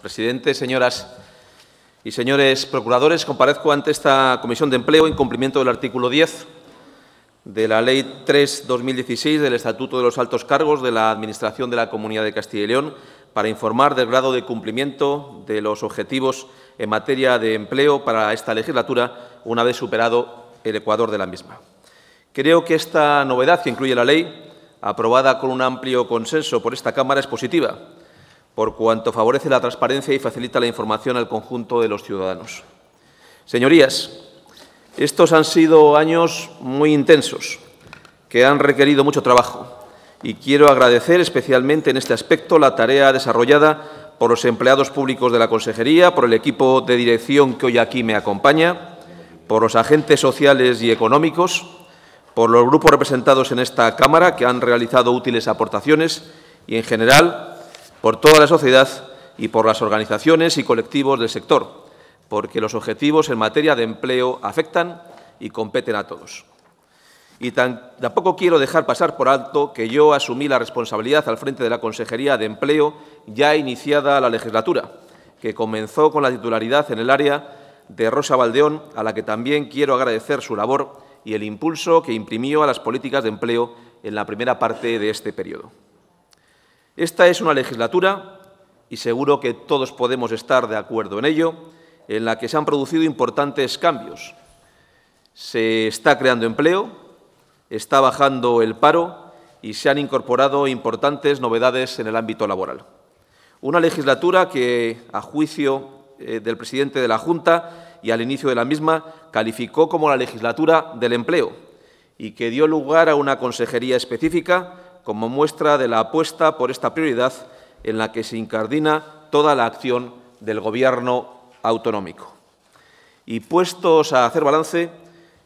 presidente, señoras y señores procuradores, comparezco ante esta Comisión de Empleo en cumplimiento del artículo 10 de la Ley 3-2016 del Estatuto de los Altos Cargos de la Administración de la Comunidad de Castilla y León para informar del grado de cumplimiento de los objetivos en materia de empleo para esta legislatura una vez superado el Ecuador de la misma. Creo que esta novedad que incluye la ley, aprobada con un amplio consenso por esta Cámara, es positiva por cuanto favorece la transparencia y facilita la información al conjunto de los ciudadanos. Señorías, estos han sido años muy intensos, que han requerido mucho trabajo, y quiero agradecer especialmente en este aspecto la tarea desarrollada por los empleados públicos de la Consejería, por el equipo de dirección que hoy aquí me acompaña, por los agentes sociales y económicos, por los grupos representados en esta Cámara que han realizado útiles aportaciones y, en general, por toda la sociedad y por las organizaciones y colectivos del sector, porque los objetivos en materia de empleo afectan y competen a todos. Y tampoco quiero dejar pasar por alto que yo asumí la responsabilidad al frente de la Consejería de Empleo ya iniciada la legislatura, que comenzó con la titularidad en el área de Rosa Valdeón, a la que también quiero agradecer su labor y el impulso que imprimió a las políticas de empleo en la primera parte de este periodo. Esta es una legislatura, y seguro que todos podemos estar de acuerdo en ello, en la que se han producido importantes cambios. Se está creando empleo, está bajando el paro y se han incorporado importantes novedades en el ámbito laboral. Una legislatura que, a juicio eh, del presidente de la Junta y al inicio de la misma, calificó como la legislatura del empleo y que dio lugar a una consejería específica como muestra de la apuesta por esta prioridad en la que se incardina toda la acción del Gobierno autonómico. Y puestos a hacer balance,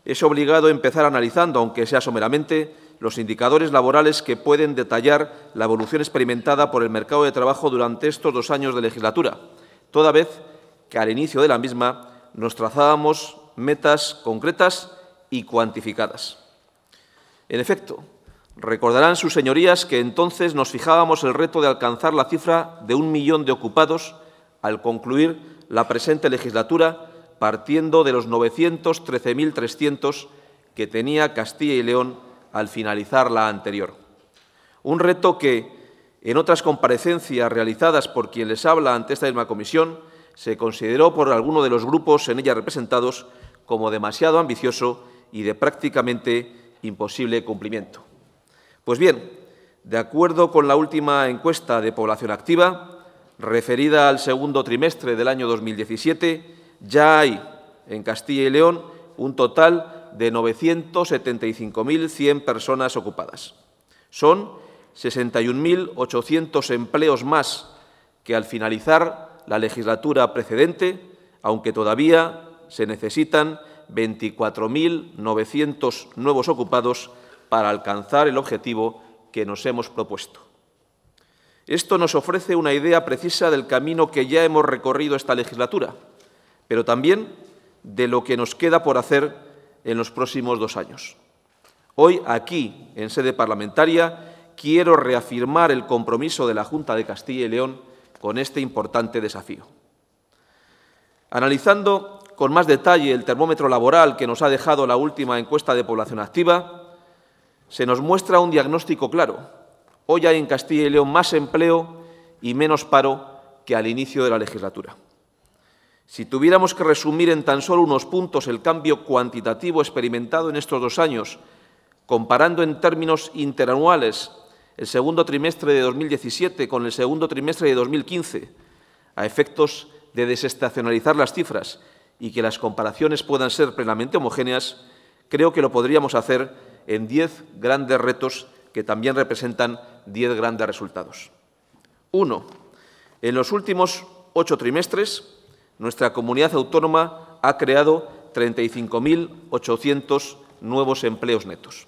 es obligado empezar analizando, aunque sea someramente, los indicadores laborales que pueden detallar la evolución experimentada por el mercado de trabajo durante estos dos años de legislatura, toda vez que al inicio de la misma nos trazábamos metas concretas y cuantificadas. En efecto, Recordarán sus señorías que entonces nos fijábamos el reto de alcanzar la cifra de un millón de ocupados al concluir la presente legislatura, partiendo de los 913.300 que tenía Castilla y León al finalizar la anterior. Un reto que, en otras comparecencias realizadas por quien les habla ante esta misma comisión, se consideró por alguno de los grupos en ella representados como demasiado ambicioso y de prácticamente imposible cumplimiento. Pues bien, de acuerdo con la última encuesta de población activa, referida al segundo trimestre del año 2017, ya hay en Castilla y León un total de 975.100 personas ocupadas. Son 61.800 empleos más que al finalizar la legislatura precedente, aunque todavía se necesitan 24.900 nuevos ocupados para alcanzar el objetivo que nos hemos propuesto. Esto nos ofrece una idea precisa del camino que ya hemos recorrido esta legislatura, pero también de lo que nos queda por hacer en los próximos dos años. Hoy, aquí, en sede parlamentaria, quiero reafirmar el compromiso de la Junta de Castilla y León con este importante desafío. Analizando con más detalle el termómetro laboral que nos ha dejado la última encuesta de población activa, se nos muestra un diagnóstico claro. Hoy hay en Castilla y León más empleo y menos paro que al inicio de la legislatura. Si tuviéramos que resumir en tan solo unos puntos el cambio cuantitativo experimentado en estos dos años, comparando en términos interanuales el segundo trimestre de 2017 con el segundo trimestre de 2015, a efectos de desestacionalizar las cifras y que las comparaciones puedan ser plenamente homogéneas, creo que lo podríamos hacer en diez grandes retos que también representan diez grandes resultados. Uno, en los últimos ocho trimestres, nuestra comunidad autónoma ha creado 35.800 nuevos empleos netos.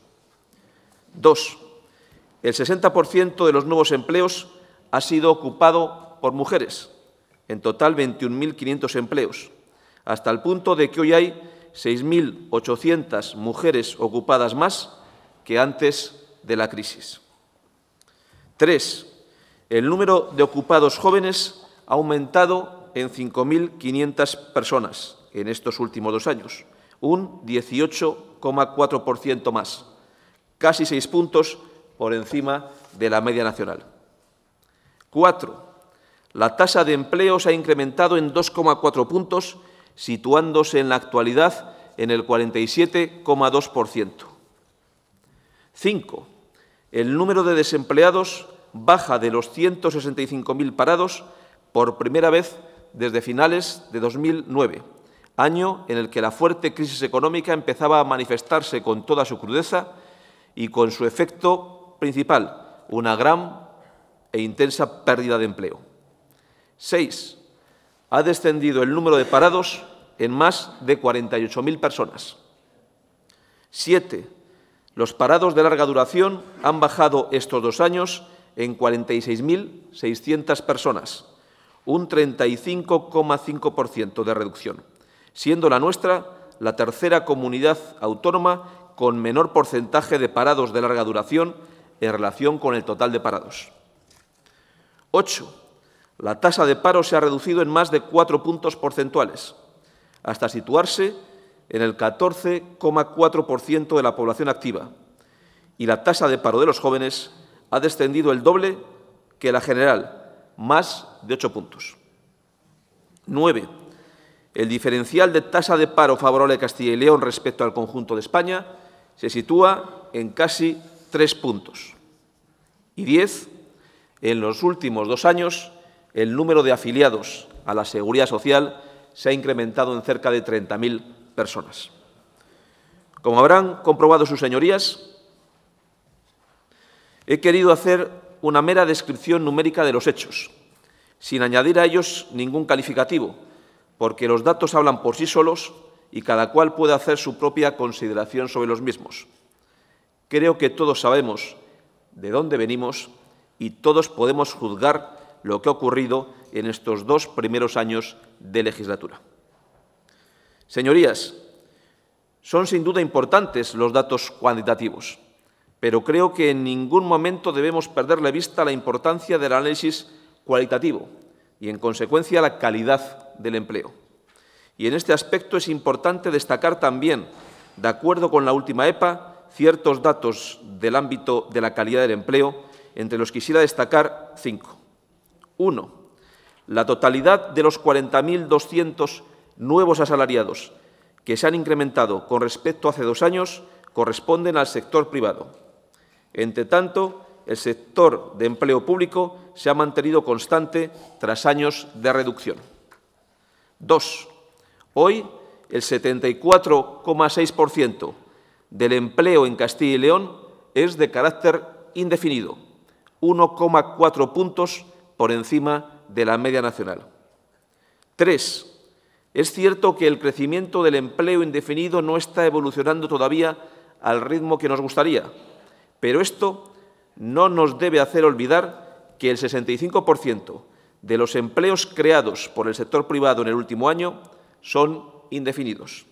Dos, el 60% de los nuevos empleos ha sido ocupado por mujeres, en total 21.500 empleos, hasta el punto de que hoy hay 6.800 mujeres ocupadas más que antes de la crisis. Tres, el número de ocupados jóvenes ha aumentado en 5.500 personas en estos últimos dos años, un 18,4% más, casi seis puntos por encima de la media nacional. Cuatro, la tasa de empleos ha incrementado en 2,4 puntos situándose en la actualidad en el 47,2%. 5. El número de desempleados baja de los 165.000 parados por primera vez desde finales de 2009, año en el que la fuerte crisis económica empezaba a manifestarse con toda su crudeza y con su efecto principal, una gran e intensa pérdida de empleo. 6 ha descendido el número de parados en más de 48.000 personas. Siete, los parados de larga duración han bajado estos dos años en 46.600 personas, un 35,5% de reducción, siendo la nuestra la tercera comunidad autónoma con menor porcentaje de parados de larga duración en relación con el total de parados. Ocho, la tasa de paro se ha reducido en más de cuatro puntos porcentuales, hasta situarse en el 14,4% de la población activa. Y la tasa de paro de los jóvenes ha descendido el doble que la general, más de ocho puntos. 9. El diferencial de tasa de paro favorable de Castilla y León respecto al conjunto de España se sitúa en casi tres puntos. Y diez, En los últimos dos años, el número de afiliados a la Seguridad Social se ha incrementado en cerca de 30.000 personas. Como habrán comprobado sus señorías, he querido hacer una mera descripción numérica de los hechos, sin añadir a ellos ningún calificativo, porque los datos hablan por sí solos y cada cual puede hacer su propia consideración sobre los mismos. Creo que todos sabemos de dónde venimos y todos podemos juzgar lo que ha ocurrido en estos dos primeros años de legislatura. Señorías, son sin duda importantes los datos cuantitativos, pero creo que en ningún momento debemos perderle vista la importancia del análisis cualitativo y, en consecuencia, la calidad del empleo. Y en este aspecto es importante destacar también, de acuerdo con la última EPA, ciertos datos del ámbito de la calidad del empleo, entre los que quisiera destacar cinco. 1. La totalidad de los 40.200 nuevos asalariados que se han incrementado con respecto a hace dos años corresponden al sector privado. Entre tanto, el sector de empleo público se ha mantenido constante tras años de reducción. 2. Hoy, el 74,6% del empleo en Castilla y León es de carácter indefinido, 1,4 puntos por encima de la media nacional. Tres, es cierto que el crecimiento del empleo indefinido no está evolucionando todavía al ritmo que nos gustaría, pero esto no nos debe hacer olvidar que el 65% de los empleos creados por el sector privado en el último año son indefinidos.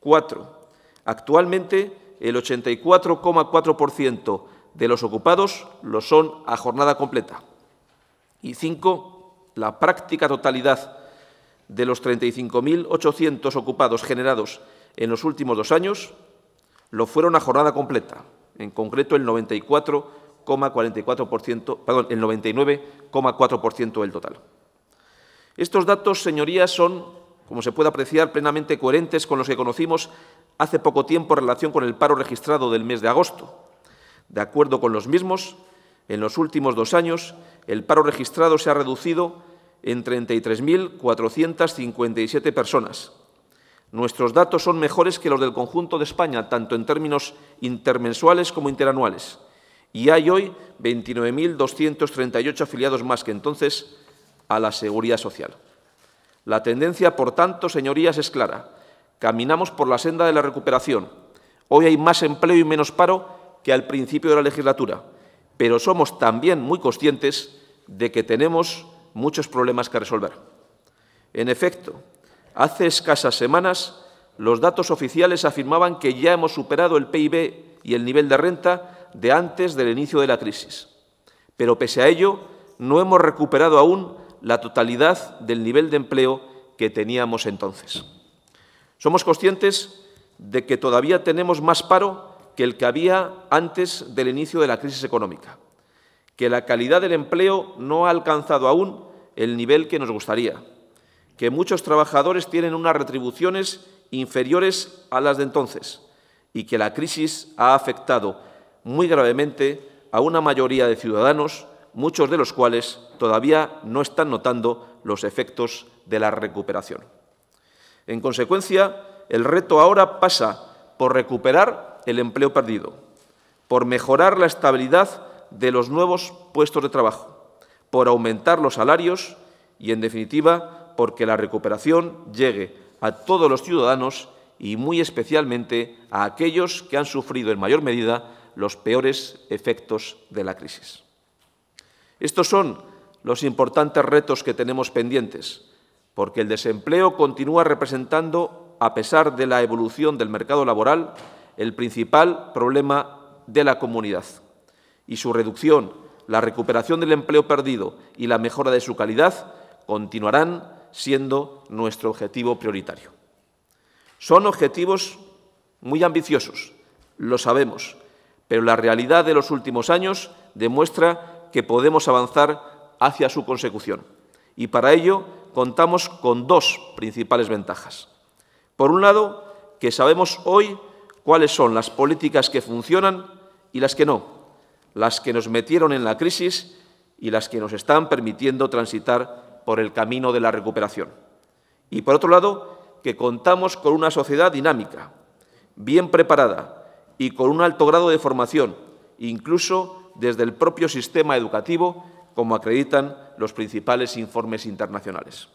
Cuatro, actualmente el 84,4% de los ocupados lo son a jornada completa. Y cinco, la práctica totalidad de los 35.800 ocupados generados en los últimos dos años lo fueron a jornada completa, en concreto el 94,44%, el 99,4% del total. Estos datos, señorías, son, como se puede apreciar, plenamente coherentes con los que conocimos hace poco tiempo en relación con el paro registrado del mes de agosto. De acuerdo con los mismos, en los últimos dos años, el paro registrado se ha reducido en 33.457 personas. Nuestros datos son mejores que los del conjunto de España, tanto en términos intermensuales como interanuales. Y hay hoy 29.238 afiliados más que entonces a la Seguridad Social. La tendencia, por tanto, señorías, es clara. Caminamos por la senda de la recuperación. Hoy hay más empleo y menos paro que al principio de la legislatura, pero somos también muy conscientes de que tenemos muchos problemas que resolver. En efecto, hace escasas semanas los datos oficiales afirmaban que ya hemos superado el PIB y el nivel de renta de antes del inicio de la crisis. Pero pese a ello, no hemos recuperado aún la totalidad del nivel de empleo que teníamos entonces. Somos conscientes de que todavía tenemos más paro que el que había antes del inicio de la crisis económica que la calidad del empleo no ha alcanzado aún el nivel que nos gustaría, que muchos trabajadores tienen unas retribuciones inferiores a las de entonces y que la crisis ha afectado muy gravemente a una mayoría de ciudadanos, muchos de los cuales todavía no están notando los efectos de la recuperación. En consecuencia, el reto ahora pasa por recuperar el empleo perdido, por mejorar la estabilidad de los nuevos puestos de trabajo, por aumentar los salarios y, en definitiva, porque la recuperación llegue a todos los ciudadanos y muy especialmente a aquellos que han sufrido en mayor medida los peores efectos de la crisis. Estos son los importantes retos que tenemos pendientes, porque el desempleo continúa representando, a pesar de la evolución del mercado laboral, el principal problema de la comunidad y su reducción, la recuperación del empleo perdido y la mejora de su calidad continuarán siendo nuestro objetivo prioritario. Son objetivos muy ambiciosos, lo sabemos, pero la realidad de los últimos años demuestra que podemos avanzar hacia su consecución y para ello contamos con dos principales ventajas. Por un lado, que sabemos hoy cuáles son las políticas que funcionan y las que no, las que nos metieron en la crisis y las que nos están permitiendo transitar por el camino de la recuperación. Y por otro lado, que contamos con una sociedad dinámica, bien preparada y con un alto grado de formación, incluso desde el propio sistema educativo, como acreditan los principales informes internacionales.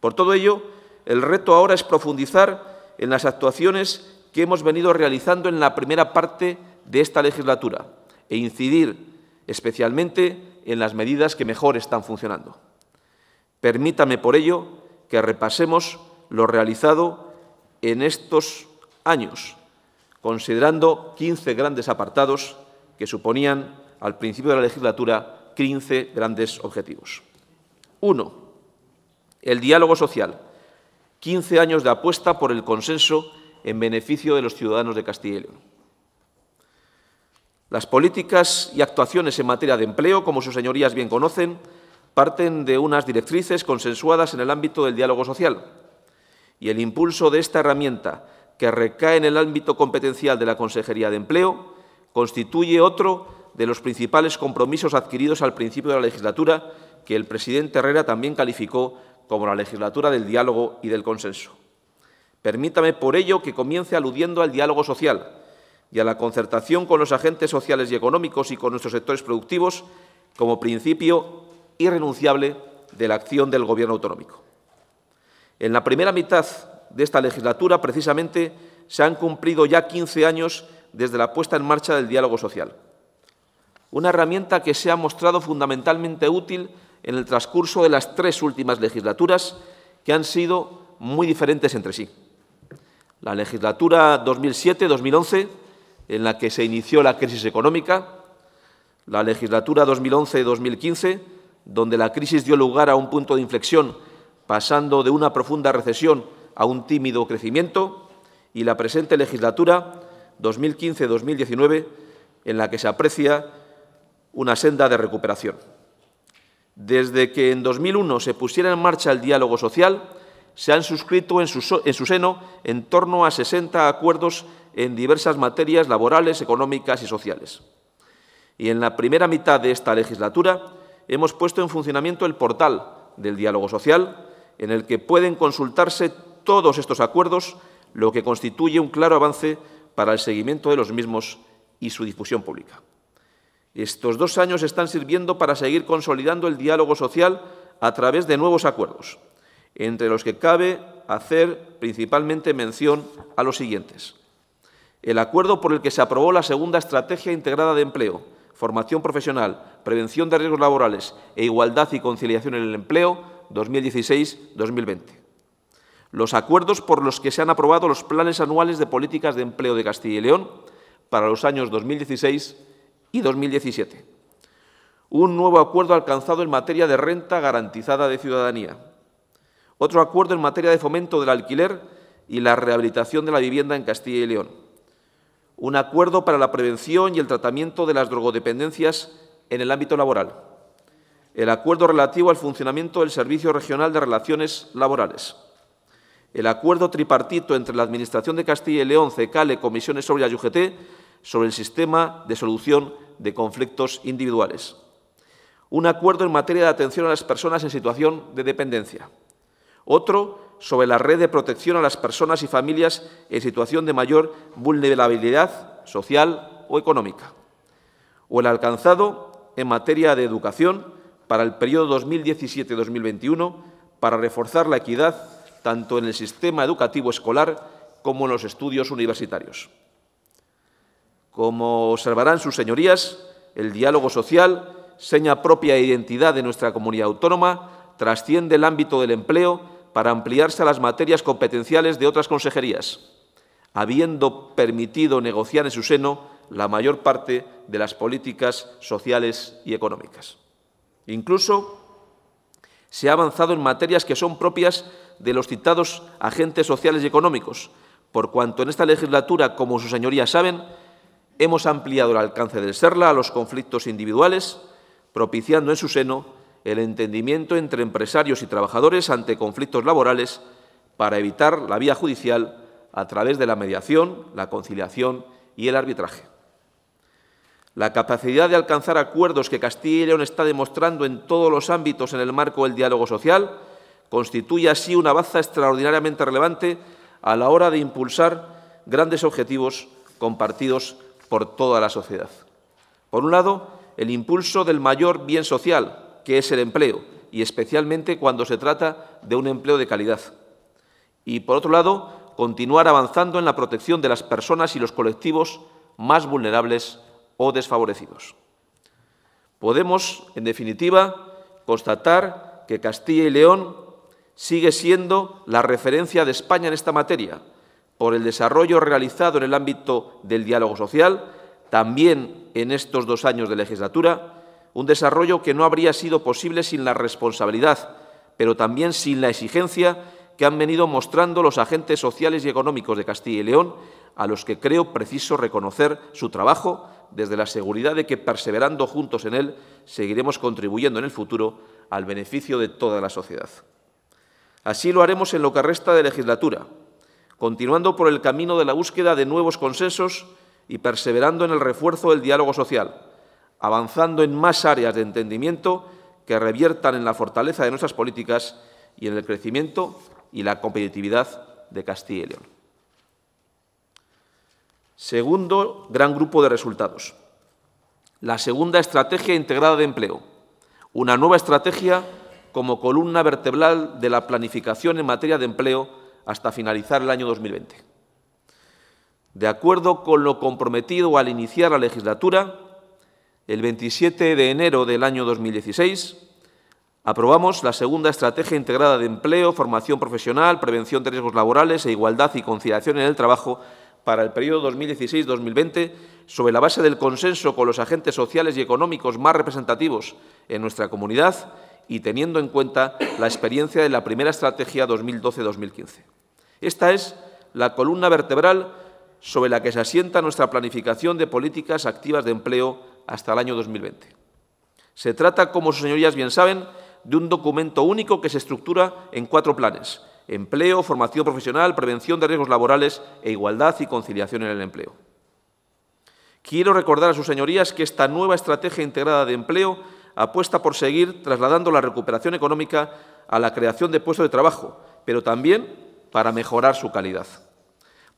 Por todo ello, el reto ahora es profundizar en las actuaciones que hemos venido realizando en la primera parte de esta legislatura, e incidir especialmente en las medidas que mejor están funcionando. Permítame por ello que repasemos lo realizado en estos años, considerando 15 grandes apartados que suponían al principio de la legislatura 15 grandes objetivos. Uno, El diálogo social. 15 años de apuesta por el consenso en beneficio de los ciudadanos de Castilla y León. Las políticas y actuaciones en materia de empleo, como sus señorías bien conocen, parten de unas directrices consensuadas en el ámbito del diálogo social. Y el impulso de esta herramienta, que recae en el ámbito competencial de la Consejería de Empleo, constituye otro de los principales compromisos adquiridos al principio de la legislatura, que el presidente Herrera también calificó como la legislatura del diálogo y del consenso. Permítame por ello que comience aludiendo al diálogo social, y a la concertación con los agentes sociales y económicos y con nuestros sectores productivos como principio irrenunciable de la acción del Gobierno autonómico. En la primera mitad de esta legislatura, precisamente, se han cumplido ya 15 años desde la puesta en marcha del diálogo social, una herramienta que se ha mostrado fundamentalmente útil en el transcurso de las tres últimas legislaturas, que han sido muy diferentes entre sí. La legislatura 2007-2011 en la que se inició la crisis económica, la legislatura 2011-2015, donde la crisis dio lugar a un punto de inflexión, pasando de una profunda recesión a un tímido crecimiento, y la presente legislatura 2015-2019, en la que se aprecia una senda de recuperación. Desde que en 2001 se pusiera en marcha el diálogo social, se han suscrito en su, seno en torno a 60 acuerdos en diversas materias laborales, económicas y sociales. Y en la primera mitad de esta legislatura hemos puesto en funcionamiento el portal del diálogo social, en el que pueden consultarse todos estos acuerdos, lo que constituye un claro avance para el seguimiento de los mismos y su difusión pública. Estos dos años están sirviendo para seguir consolidando el diálogo social a través de nuevos acuerdos, entre los que cabe hacer principalmente mención a los siguientes. El acuerdo por el que se aprobó la segunda Estrategia Integrada de Empleo, Formación Profesional, Prevención de Riesgos Laborales e Igualdad y Conciliación en el Empleo 2016-2020. Los acuerdos por los que se han aprobado los planes anuales de políticas de empleo de Castilla y León para los años 2016 y 2017. Un nuevo acuerdo alcanzado en materia de renta garantizada de ciudadanía, otro acuerdo en materia de fomento del alquiler y la rehabilitación de la vivienda en Castilla y León, un acuerdo para la prevención y el tratamiento de las drogodependencias en el ámbito laboral, el acuerdo relativo al funcionamiento del Servicio Regional de Relaciones Laborales, el acuerdo tripartito entre la Administración de Castilla y León, CECALE, Comisiones sobre la UGT, sobre el sistema de solución de conflictos individuales, un acuerdo en materia de atención a las personas en situación de dependencia. Otro sobre la red de protección a las personas y familias en situación de mayor vulnerabilidad social o económica. O el alcanzado en materia de educación para el periodo 2017-2021 para reforzar la equidad tanto en el sistema educativo escolar como en los estudios universitarios. Como observarán sus señorías, el diálogo social, seña propia identidad de nuestra comunidad autónoma, trasciende el ámbito del empleo para ampliarse a las materias competenciales de otras consejerías, habiendo permitido negociar en su seno la mayor parte de las políticas sociales y económicas. Incluso se ha avanzado en materias que son propias de los citados agentes sociales y económicos, por cuanto en esta legislatura, como sus señorías saben, hemos ampliado el alcance del SERLA a los conflictos individuales, propiciando en su seno el entendimiento entre empresarios y trabajadores ante conflictos laborales para evitar la vía judicial a través de la mediación, la conciliación y el arbitraje. La capacidad de alcanzar acuerdos que Castilla y León está demostrando en todos los ámbitos en el marco del diálogo social constituye así una baza extraordinariamente relevante a la hora de impulsar grandes objetivos compartidos por toda la sociedad. Por un lado, el impulso del mayor bien social, que es el empleo, y especialmente cuando se trata de un empleo de calidad. Y, por otro lado, continuar avanzando en la protección de las personas y los colectivos más vulnerables o desfavorecidos. Podemos, en definitiva, constatar que Castilla y León sigue siendo la referencia de España en esta materia, por el desarrollo realizado en el ámbito del diálogo social, también en estos dos años de legislatura, un desarrollo que no habría sido posible sin la responsabilidad, pero también sin la exigencia que han venido mostrando los agentes sociales y económicos de Castilla y León, a los que creo preciso reconocer su trabajo desde la seguridad de que, perseverando juntos en él, seguiremos contribuyendo en el futuro al beneficio de toda la sociedad. Así lo haremos en lo que resta de legislatura, continuando por el camino de la búsqueda de nuevos consensos y perseverando en el refuerzo del diálogo social avanzando en más áreas de entendimiento que reviertan en la fortaleza de nuestras políticas y en el crecimiento y la competitividad de Castilla y León. Segundo gran grupo de resultados. La segunda estrategia integrada de empleo. Una nueva estrategia como columna vertebral de la planificación en materia de empleo hasta finalizar el año 2020. De acuerdo con lo comprometido al iniciar la legislatura, el 27 de enero del año 2016, aprobamos la segunda Estrategia Integrada de Empleo, Formación Profesional, Prevención de Riesgos Laborales e Igualdad y Conciliación en el Trabajo para el periodo 2016-2020 sobre la base del consenso con los agentes sociales y económicos más representativos en nuestra comunidad y teniendo en cuenta la experiencia de la primera estrategia 2012-2015. Esta es la columna vertebral sobre la que se asienta nuestra planificación de políticas activas de empleo hasta el año 2020. Se trata, como sus señorías bien saben, de un documento único que se estructura en cuatro planes. Empleo, formación profesional, prevención de riesgos laborales e igualdad y conciliación en el empleo. Quiero recordar a sus señorías que esta nueva estrategia integrada de empleo apuesta por seguir trasladando la recuperación económica a la creación de puestos de trabajo, pero también para mejorar su calidad.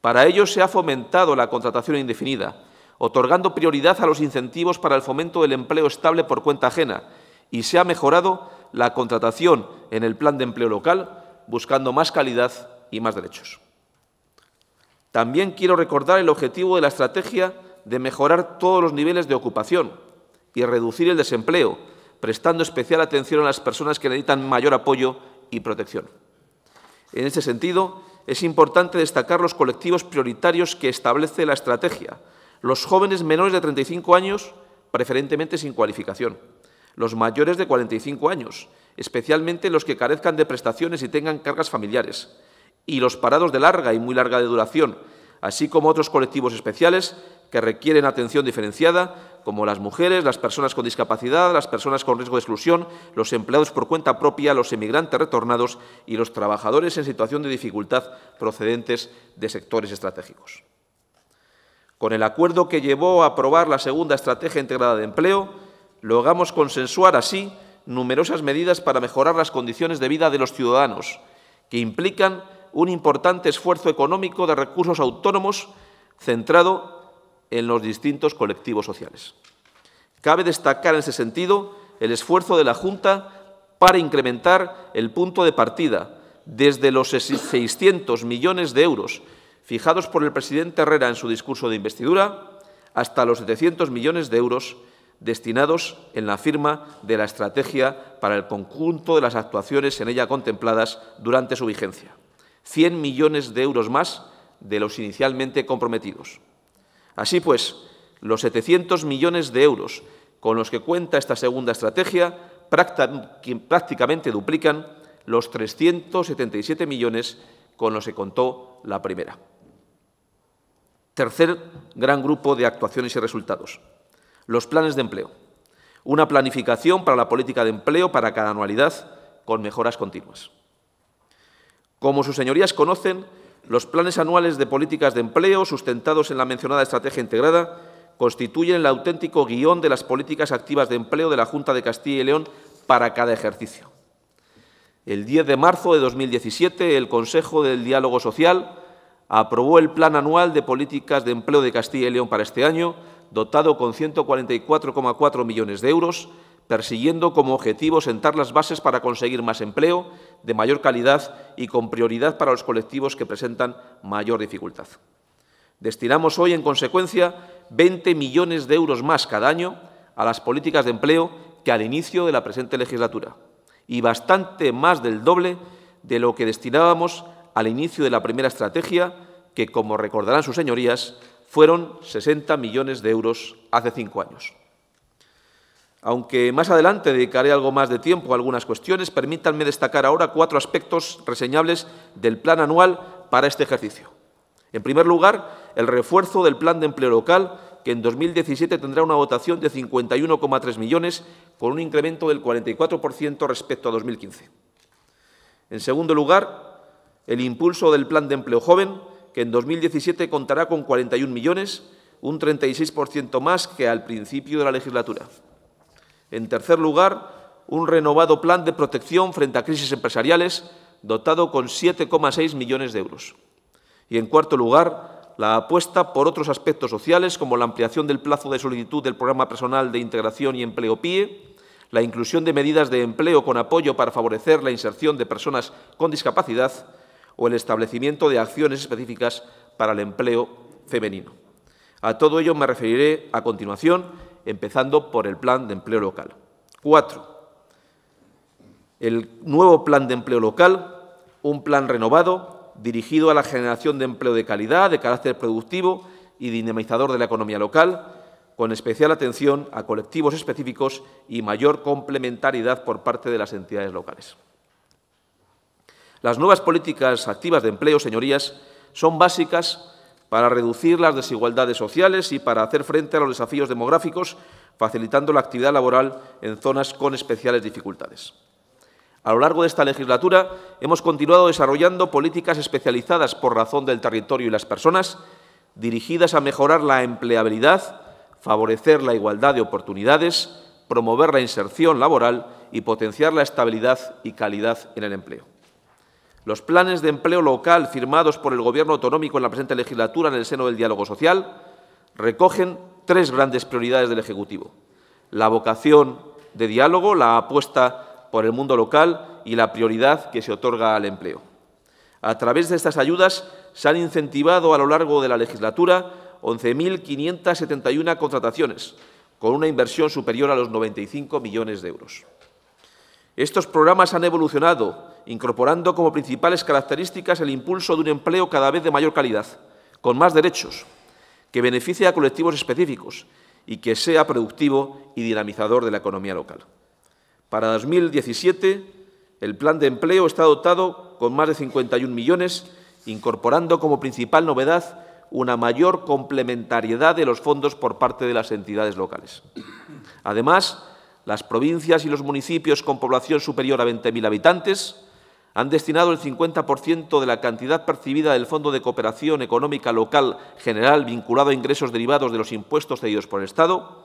Para ello se ha fomentado la contratación indefinida, otorgando prioridad a los incentivos para el fomento del empleo estable por cuenta ajena y se ha mejorado la contratación en el plan de empleo local, buscando más calidad y más derechos. También quiero recordar el objetivo de la estrategia de mejorar todos los niveles de ocupación y reducir el desempleo, prestando especial atención a las personas que necesitan mayor apoyo y protección. En este sentido, es importante destacar los colectivos prioritarios que establece la estrategia, los jóvenes menores de 35 años, preferentemente sin cualificación, los mayores de 45 años, especialmente los que carezcan de prestaciones y tengan cargas familiares, y los parados de larga y muy larga duración, así como otros colectivos especiales que requieren atención diferenciada, como las mujeres, las personas con discapacidad, las personas con riesgo de exclusión, los empleados por cuenta propia, los emigrantes retornados y los trabajadores en situación de dificultad procedentes de sectores estratégicos. Con el acuerdo que llevó a aprobar la segunda estrategia integrada de empleo, logramos consensuar así numerosas medidas para mejorar las condiciones de vida de los ciudadanos, que implican un importante esfuerzo económico de recursos autónomos centrado en los distintos colectivos sociales. Cabe destacar en ese sentido el esfuerzo de la Junta para incrementar el punto de partida desde los 600 millones de euros fijados por el presidente Herrera en su discurso de investidura, hasta los 700 millones de euros destinados en la firma de la estrategia para el conjunto de las actuaciones en ella contempladas durante su vigencia. 100 millones de euros más de los inicialmente comprometidos. Así pues, los 700 millones de euros con los que cuenta esta segunda estrategia prácticamente duplican los 377 millones con los que contó la primera. Tercer gran grupo de actuaciones y resultados. Los planes de empleo. Una planificación para la política de empleo para cada anualidad con mejoras continuas. Como sus señorías conocen, los planes anuales de políticas de empleo sustentados en la mencionada estrategia integrada constituyen el auténtico guión de las políticas activas de empleo de la Junta de Castilla y León para cada ejercicio. El 10 de marzo de 2017, el Consejo del Diálogo Social aprobó el Plan Anual de Políticas de Empleo de Castilla y León para este año, dotado con 144,4 millones de euros, persiguiendo como objetivo sentar las bases para conseguir más empleo de mayor calidad y con prioridad para los colectivos que presentan mayor dificultad. Destinamos hoy, en consecuencia, 20 millones de euros más cada año a las políticas de empleo que al inicio de la presente legislatura y bastante más del doble de lo que destinábamos al inicio de la primera estrategia que, como recordarán sus señorías, fueron 60 millones de euros hace cinco años. Aunque más adelante dedicaré algo más de tiempo a algunas cuestiones, permítanme destacar ahora cuatro aspectos reseñables del plan anual para este ejercicio. En primer lugar, el refuerzo del plan de empleo local, que en 2017 tendrá una dotación de 51,3 millones, con un incremento del 44% respecto a 2015. En segundo lugar, el impulso del plan de empleo joven, que en 2017 contará con 41 millones, un 36% más que al principio de la legislatura. En tercer lugar, un renovado plan de protección frente a crisis empresariales, dotado con 7,6 millones de euros. Y en cuarto lugar, la apuesta por otros aspectos sociales, como la ampliación del plazo de solicitud del Programa Personal de Integración y Empleo PIE, la inclusión de medidas de empleo con apoyo para favorecer la inserción de personas con discapacidad, o el establecimiento de acciones específicas para el empleo femenino. A todo ello me referiré a continuación, empezando por el plan de empleo local. Cuatro, el nuevo plan de empleo local, un plan renovado dirigido a la generación de empleo de calidad, de carácter productivo y dinamizador de la economía local, con especial atención a colectivos específicos y mayor complementariedad por parte de las entidades locales. Las nuevas políticas activas de empleo, señorías, son básicas para reducir las desigualdades sociales y para hacer frente a los desafíos demográficos, facilitando la actividad laboral en zonas con especiales dificultades. A lo largo de esta legislatura hemos continuado desarrollando políticas especializadas por razón del territorio y las personas, dirigidas a mejorar la empleabilidad, favorecer la igualdad de oportunidades, promover la inserción laboral y potenciar la estabilidad y calidad en el empleo. Los planes de empleo local firmados por el Gobierno autonómico en la presente legislatura en el seno del diálogo social recogen tres grandes prioridades del Ejecutivo. La vocación de diálogo, la apuesta por el mundo local y la prioridad que se otorga al empleo. A través de estas ayudas se han incentivado a lo largo de la legislatura 11.571 contrataciones, con una inversión superior a los 95 millones de euros. Estos programas han evolucionado, incorporando como principales características el impulso de un empleo cada vez de mayor calidad, con más derechos, que beneficie a colectivos específicos y que sea productivo y dinamizador de la economía local. Para 2017, el plan de empleo está dotado con más de 51 millones, incorporando como principal novedad una mayor complementariedad de los fondos por parte de las entidades locales. Además, las provincias y los municipios con población superior a 20.000 habitantes han destinado el 50% de la cantidad percibida del Fondo de Cooperación Económica Local General vinculado a ingresos derivados de los impuestos cedidos por el Estado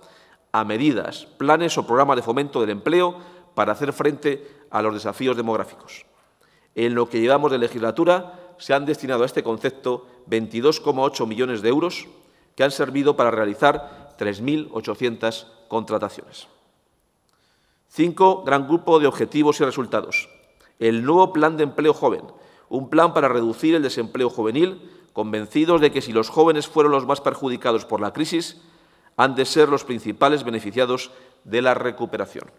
a medidas, planes o programas de fomento del empleo para hacer frente a los desafíos demográficos. En lo que llevamos de legislatura se han destinado a este concepto 22,8 millones de euros que han servido para realizar 3.800 contrataciones. Cinco, gran grupo de objetivos y resultados. El nuevo plan de empleo joven, un plan para reducir el desempleo juvenil, convencidos de que si los jóvenes fueron los más perjudicados por la crisis, han de ser los principales beneficiados de la recuperación.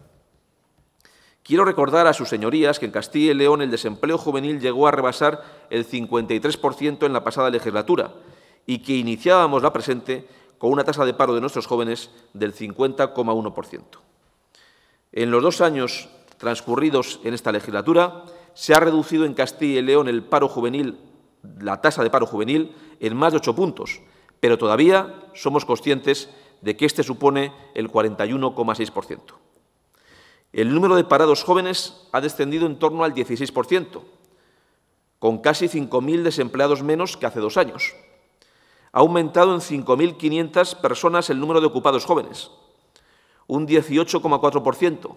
Quiero recordar a sus señorías que en Castilla y León el desempleo juvenil llegó a rebasar el 53% en la pasada legislatura y que iniciábamos la presente con una tasa de paro de nuestros jóvenes del 50,1%. En los dos años transcurridos en esta legislatura, se ha reducido en Castilla y León la tasa de paro juvenil, en más de ocho puntos, pero todavía somos conscientes de que este supone el 41,6%. El número de parados jóvenes ha descendido en torno al 16%, con casi 5.000 desempleados menos que hace dos años. Ha aumentado en 5.500 personas el número de ocupados jóvenes, un 18,4%,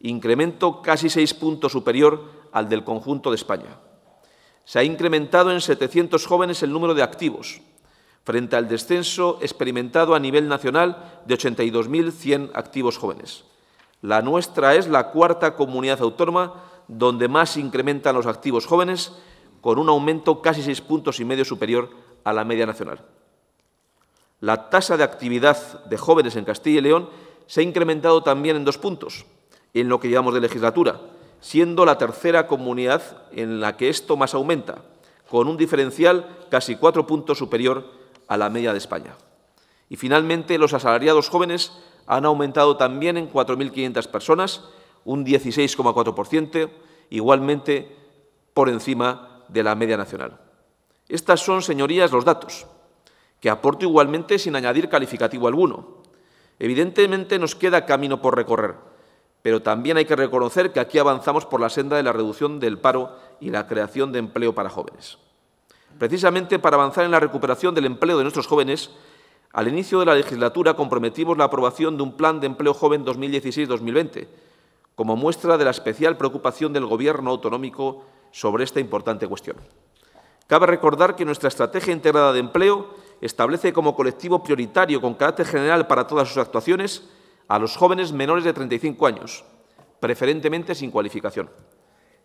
incremento casi seis puntos superior al del conjunto de España. Se ha incrementado en 700 jóvenes el número de activos, frente al descenso experimentado a nivel nacional de 82.100 activos jóvenes. La nuestra es la cuarta comunidad autónoma donde más incrementan los activos jóvenes, con un aumento casi seis puntos y medio superior a la media nacional. La tasa de actividad de jóvenes en Castilla y León se ha incrementado también en dos puntos en lo que llevamos de legislatura, siendo la tercera comunidad en la que esto más aumenta, con un diferencial casi cuatro puntos superior a la media de España. Y finalmente, los asalariados jóvenes han aumentado también en 4.500 personas, un 16,4%, igualmente por encima de la media nacional. Estas son, señorías, los datos, que aporto igualmente sin añadir calificativo alguno Evidentemente nos queda camino por recorrer, pero también hay que reconocer que aquí avanzamos por la senda de la reducción del paro y la creación de empleo para jóvenes. Precisamente para avanzar en la recuperación del empleo de nuestros jóvenes, al inicio de la legislatura comprometimos la aprobación de un Plan de Empleo Joven 2016-2020, como muestra de la especial preocupación del Gobierno autonómico sobre esta importante cuestión. Cabe recordar que nuestra Estrategia Integrada de Empleo establece como colectivo prioritario con carácter general para todas sus actuaciones a los jóvenes menores de 35 años, preferentemente sin cualificación.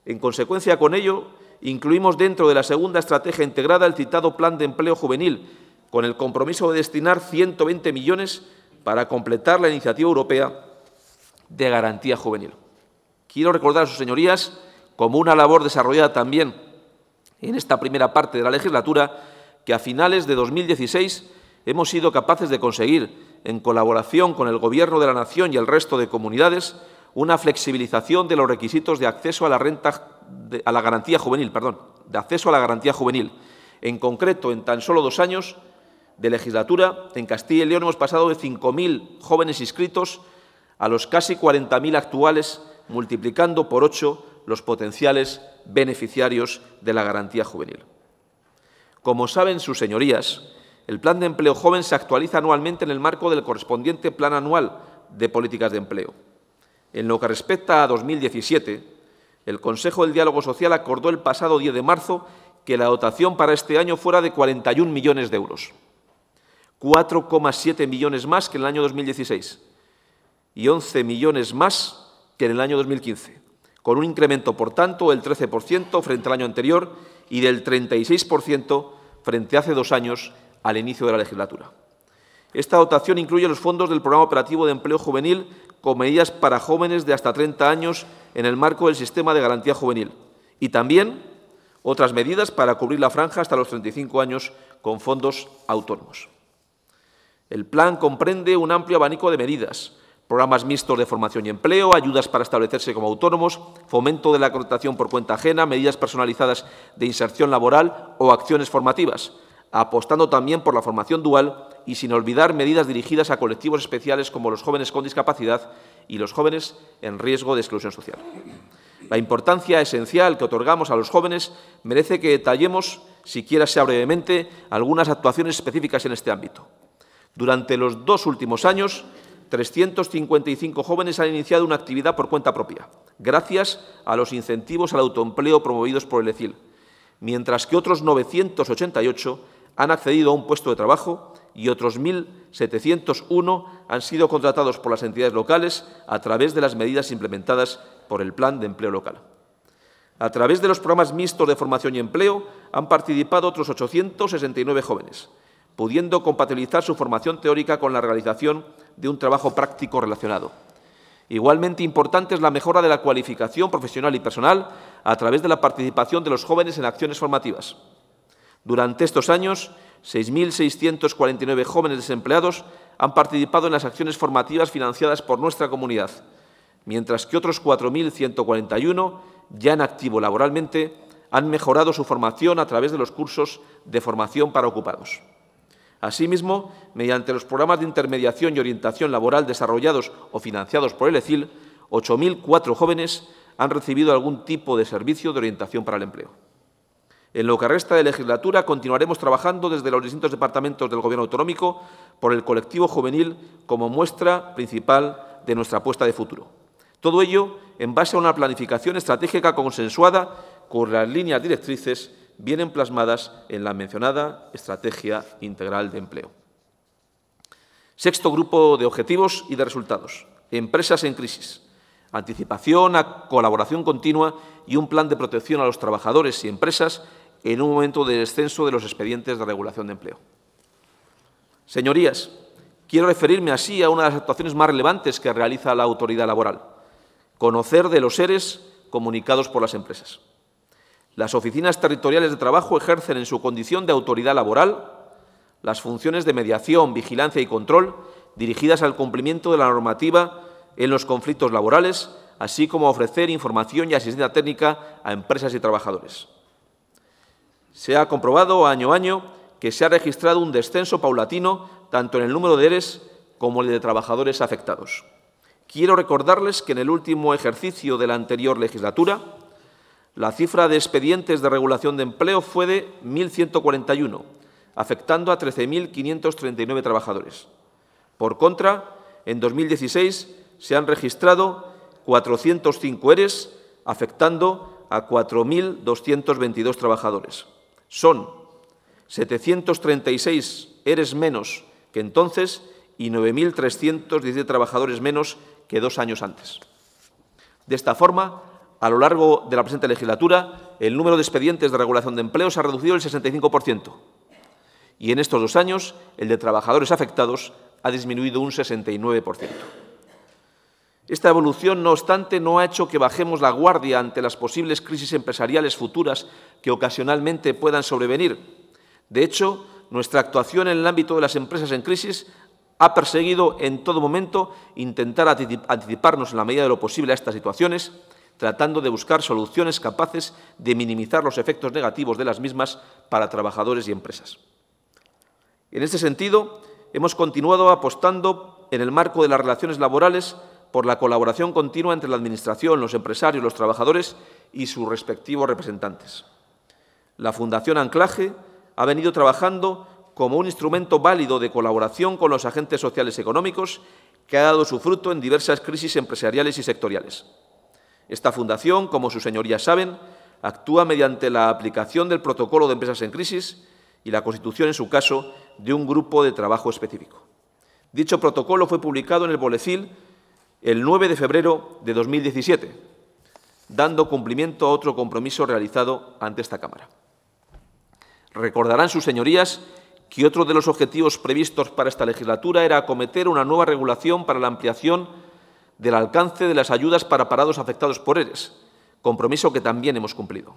En consecuencia con ello, incluimos dentro de la segunda estrategia integrada el citado Plan de Empleo Juvenil, con el compromiso de destinar 120 millones para completar la iniciativa europea de garantía juvenil. Quiero recordar a sus señorías, como una labor desarrollada también en esta primera parte de la legislatura, que a finales de 2016 hemos sido capaces de conseguir, en colaboración con el Gobierno de la Nación y el resto de comunidades, una flexibilización de los requisitos de acceso a la renta a la garantía juvenil, perdón, de acceso a la garantía juvenil. En concreto, en tan solo dos años de legislatura, en Castilla y León hemos pasado de 5.000 jóvenes inscritos a los casi 40.000 actuales, multiplicando por ocho los potenciales beneficiarios de la garantía juvenil. Como saben sus señorías, el Plan de Empleo Joven se actualiza anualmente en el marco del correspondiente Plan Anual de Políticas de Empleo. En lo que respecta a 2017, el Consejo del Diálogo Social acordó el pasado 10 de marzo que la dotación para este año fuera de 41 millones de euros, 4,7 millones más que en el año 2016 y 11 millones más que en el año 2015, con un incremento, por tanto, del 13% frente al año anterior y del 36% frente a hace dos años al inicio de la legislatura. Esta dotación incluye los fondos del Programa Operativo de Empleo Juvenil con medidas para jóvenes de hasta 30 años en el marco del Sistema de Garantía Juvenil y también otras medidas para cubrir la franja hasta los 35 años con fondos autónomos. El plan comprende un amplio abanico de medidas, programas mixtos de formación y empleo, ayudas para establecerse como autónomos, fomento de la contratación por cuenta ajena, medidas personalizadas de inserción laboral o acciones formativas, apostando también por la formación dual y sin olvidar medidas dirigidas a colectivos especiales como los jóvenes con discapacidad y los jóvenes en riesgo de exclusión social. La importancia esencial que otorgamos a los jóvenes merece que detallemos, siquiera sea brevemente, algunas actuaciones específicas en este ámbito. Durante los dos últimos años 355 jóvenes han iniciado una actividad por cuenta propia, gracias a los incentivos al autoempleo promovidos por el ECIL, mientras que otros 988 han accedido a un puesto de trabajo y otros 1.701 han sido contratados por las entidades locales a través de las medidas implementadas por el Plan de Empleo Local. A través de los programas mixtos de formación y empleo han participado otros 869 jóvenes, pudiendo compatibilizar su formación teórica con la realización de un trabajo práctico relacionado. Igualmente importante es la mejora de la cualificación profesional y personal a través de la participación de los jóvenes en acciones formativas. Durante estos años, 6.649 jóvenes desempleados han participado en las acciones formativas financiadas por nuestra comunidad, mientras que otros 4.141, ya en activo laboralmente, han mejorado su formación a través de los cursos de formación para ocupados. Asimismo, mediante los programas de intermediación y orientación laboral desarrollados o financiados por el ECIL, 8.004 jóvenes han recibido algún tipo de servicio de orientación para el empleo. En lo que resta de legislatura, continuaremos trabajando desde los distintos departamentos del Gobierno autonómico por el colectivo juvenil como muestra principal de nuestra apuesta de futuro. Todo ello en base a una planificación estratégica consensuada con las líneas directrices vienen plasmadas en la mencionada Estrategia Integral de Empleo. Sexto grupo de objetivos y de resultados. Empresas en crisis. Anticipación a colaboración continua y un plan de protección a los trabajadores y empresas en un momento de descenso de los expedientes de regulación de empleo. Señorías, quiero referirme así a una de las actuaciones más relevantes que realiza la autoridad laboral, conocer de los seres comunicados por las empresas. Las oficinas territoriales de trabajo ejercen en su condición de autoridad laboral las funciones de mediación, vigilancia y control dirigidas al cumplimiento de la normativa en los conflictos laborales, así como ofrecer información y asistencia técnica a empresas y trabajadores. Se ha comprobado año a año que se ha registrado un descenso paulatino tanto en el número de ERES como el de trabajadores afectados. Quiero recordarles que en el último ejercicio de la anterior legislatura, la cifra de expedientes de regulación de empleo fue de 1.141, afectando a 13.539 trabajadores. Por contra, en 2016 se han registrado 405 ERES, afectando a 4.222 trabajadores. Son 736 ERES menos que entonces y 9.310 trabajadores menos que dos años antes. De esta forma, a lo largo de la presente legislatura, el número de expedientes de regulación de empleo se ha reducido el 65% y en estos dos años el de trabajadores afectados ha disminuido un 69%. Esta evolución, no obstante, no ha hecho que bajemos la guardia ante las posibles crisis empresariales futuras que ocasionalmente puedan sobrevenir. De hecho, nuestra actuación en el ámbito de las empresas en crisis ha perseguido en todo momento intentar anticiparnos en la medida de lo posible a estas situaciones tratando de buscar soluciones capaces de minimizar los efectos negativos de las mismas para trabajadores y empresas. En este sentido, hemos continuado apostando en el marco de las relaciones laborales por la colaboración continua entre la Administración, los empresarios, los trabajadores y sus respectivos representantes. La Fundación Anclaje ha venido trabajando como un instrumento válido de colaboración con los agentes sociales económicos que ha dado su fruto en diversas crisis empresariales y sectoriales. Esta fundación, como sus señorías saben, actúa mediante la aplicación del protocolo de empresas en crisis y la constitución, en su caso, de un grupo de trabajo específico. Dicho protocolo fue publicado en el Bolecil el 9 de febrero de 2017, dando cumplimiento a otro compromiso realizado ante esta Cámara. Recordarán sus señorías que otro de los objetivos previstos para esta legislatura era acometer una nueva regulación para la ampliación del alcance de las ayudas para parados afectados por ERES, compromiso que también hemos cumplido.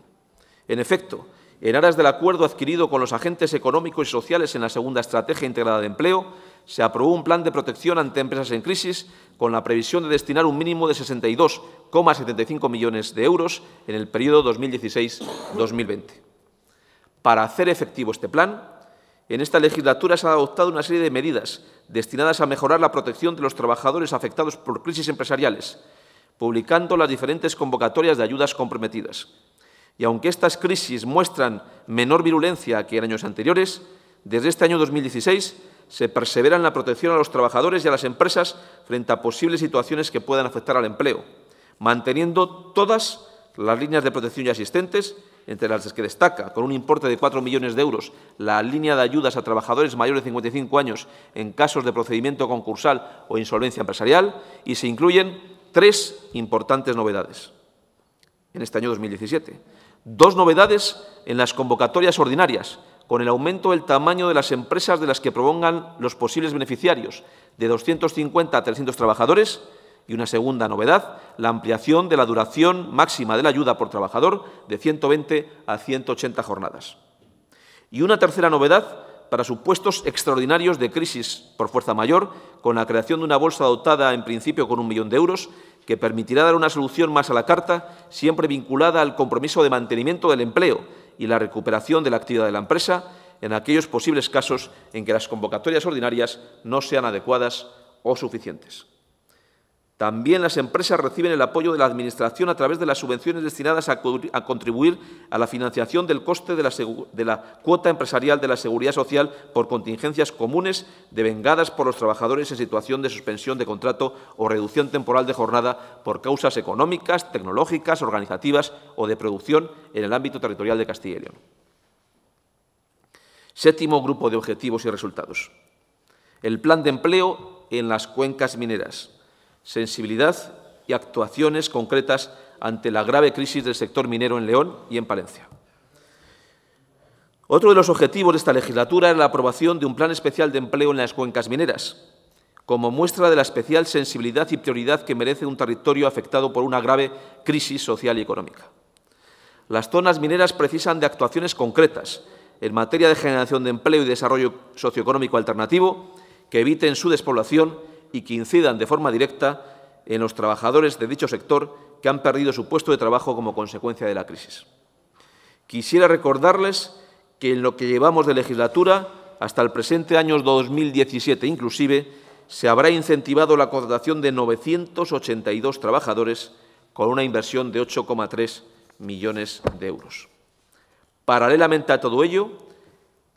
En efecto, en aras del acuerdo adquirido con los agentes económicos y sociales en la segunda Estrategia Integrada de Empleo, se aprobó un plan de protección ante empresas en crisis con la previsión de destinar un mínimo de 62,75 millones de euros en el periodo 2016-2020. Para hacer efectivo este plan, en esta legislatura se han adoptado una serie de medidas destinadas a mejorar la protección de los trabajadores afectados por crisis empresariales, publicando las diferentes convocatorias de ayudas comprometidas. Y aunque estas crisis muestran menor virulencia que en años anteriores, desde este año 2016 se persevera en la protección a los trabajadores y a las empresas frente a posibles situaciones que puedan afectar al empleo, manteniendo todas las líneas de protección y asistentes, entre las que destaca, con un importe de 4 millones de euros, la línea de ayudas a trabajadores mayores de 55 años en casos de procedimiento concursal o insolvencia empresarial, y se incluyen tres importantes novedades en este año 2017. Dos novedades en las convocatorias ordinarias, con el aumento del tamaño de las empresas de las que propongan los posibles beneficiarios, de 250 a 300 trabajadores, y una segunda novedad, la ampliación de la duración máxima de la ayuda por trabajador de 120 a 180 jornadas. Y una tercera novedad, para supuestos extraordinarios de crisis por fuerza mayor, con la creación de una bolsa dotada en principio con un millón de euros, que permitirá dar una solución más a la carta, siempre vinculada al compromiso de mantenimiento del empleo y la recuperación de la actividad de la empresa en aquellos posibles casos en que las convocatorias ordinarias no sean adecuadas o suficientes. También las empresas reciben el apoyo de la Administración a través de las subvenciones destinadas a, contribuir a la financiación del coste de la, de la, cuota empresarial de la seguridad social por contingencias comunes devengadas por los trabajadores en situación de suspensión de contrato o reducción temporal de jornada por causas económicas, tecnológicas, organizativas o de producción en el ámbito territorial de Castilla y León. Séptimo grupo de objetivos y resultados. El plan de empleo en las cuencas mineras sensibilidad y actuaciones concretas ante la grave crisis del sector minero en León y en Palencia. Otro de los objetivos de esta legislatura es la aprobación de un plan especial de empleo en las cuencas mineras, como muestra de la especial sensibilidad y prioridad que merece un territorio afectado por una grave crisis social y económica. Las zonas mineras precisan de actuaciones concretas en materia de generación de empleo y desarrollo socioeconómico alternativo que eviten su despoblación y que incidan de forma directa en los trabajadores de dicho sector que han perdido su puesto de trabajo como consecuencia de la crisis. Quisiera recordarles que en lo que llevamos de legislatura, hasta el presente año 2017 inclusive, se habrá incentivado la contratación de 982 trabajadores con una inversión de 8,3 millones de euros. Paralelamente a todo ello,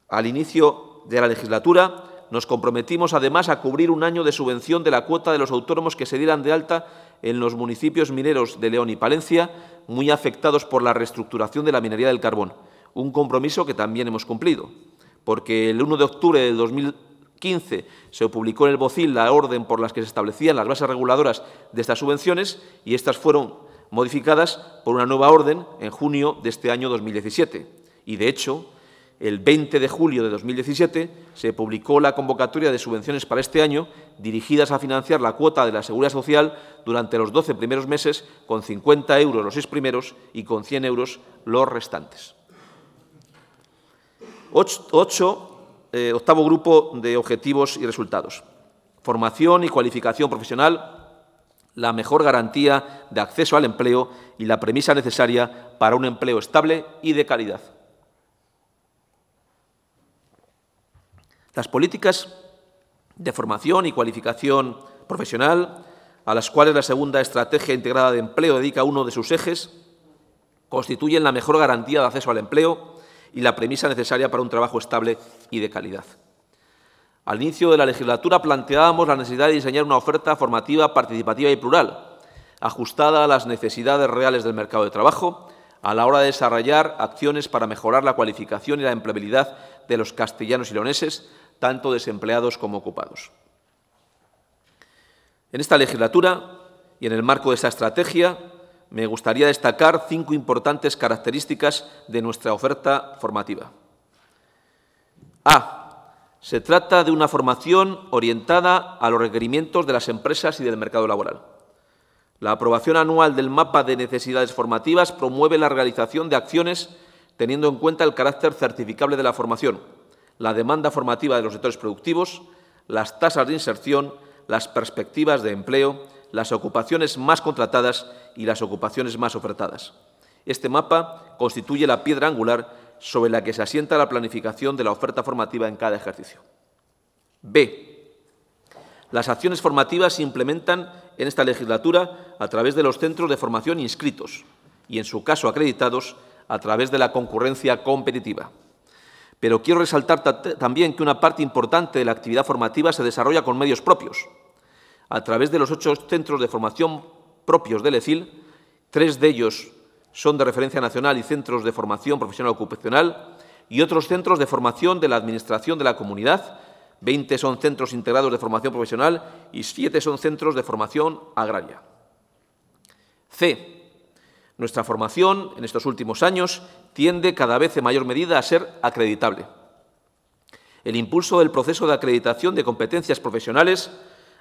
al inicio de la legislatura nos comprometimos además a cubrir un año de subvención de la cuota de los autónomos que se dieran de alta en los municipios mineros de León y Palencia, muy afectados por la reestructuración de la minería del carbón, un compromiso que también hemos cumplido, porque el 1 de octubre de 2015 se publicó en el BOCIL la orden por las que se establecían las bases reguladoras de estas subvenciones y estas fueron modificadas por una nueva orden en junio de este año 2017. Y, de hecho, el 20 de julio de 2017 se publicó la convocatoria de subvenciones para este año dirigidas a financiar la cuota de la seguridad social durante los 12 primeros meses con 50 euros los seis primeros y con 100 euros los restantes. Ocho, eh, octavo grupo de objetivos y resultados. Formación y cualificación profesional, la mejor garantía de acceso al empleo y la premisa necesaria para un empleo estable y de calidad. Las políticas de formación y cualificación profesional, a las cuales la segunda estrategia integrada de empleo dedica uno de sus ejes, constituyen la mejor garantía de acceso al empleo y la premisa necesaria para un trabajo estable y de calidad. Al inicio de la legislatura planteábamos la necesidad de diseñar una oferta formativa participativa y plural, ajustada a las necesidades reales del mercado de trabajo, a la hora de desarrollar acciones para mejorar la cualificación y la empleabilidad de los castellanos y leoneses, tanto desempleados como ocupados. En esta legislatura y en el marco de esta estrategia, me gustaría destacar cinco importantes características de nuestra oferta formativa. A. Se trata de una formación orientada a los requerimientos de las empresas y del mercado laboral. La aprobación anual del mapa de necesidades formativas promueve la realización de acciones teniendo en cuenta el carácter certificable de la formación, la demanda formativa de los sectores productivos, las tasas de inserción, las perspectivas de empleo, las ocupaciones más contratadas y las ocupaciones más ofertadas. Este mapa constituye la piedra angular sobre la que se asienta la planificación de la oferta formativa en cada ejercicio. B. Las acciones formativas se implementan en esta legislatura a través de los centros de formación inscritos y, en su caso, acreditados a través de la concurrencia competitiva. Pero quiero resaltar también que una parte importante de la actividad formativa se desarrolla con medios propios. A través de los ocho centros de formación propios del ECIL, tres de ellos son de referencia nacional y centros de formación profesional ocupacional, y otros centros de formación de la Administración de la Comunidad, 20 son centros integrados de formación profesional y siete son centros de formación agraria. C. Nuestra formación en estos últimos años tiende cada vez en mayor medida a ser acreditable. El impulso del proceso de acreditación de competencias profesionales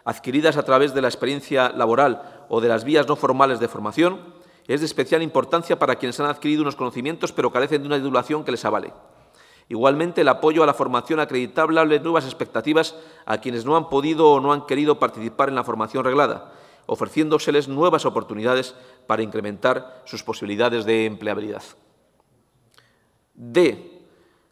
adquiridas a través de la experiencia laboral o de las vías no formales de formación es de especial importancia para quienes han adquirido unos conocimientos pero carecen de una titulación que les avale. Igualmente, el apoyo a la formación acreditable abre nuevas expectativas a quienes no han podido o no han querido participar en la formación reglada ofreciéndoseles nuevas oportunidades para incrementar sus posibilidades de empleabilidad. D.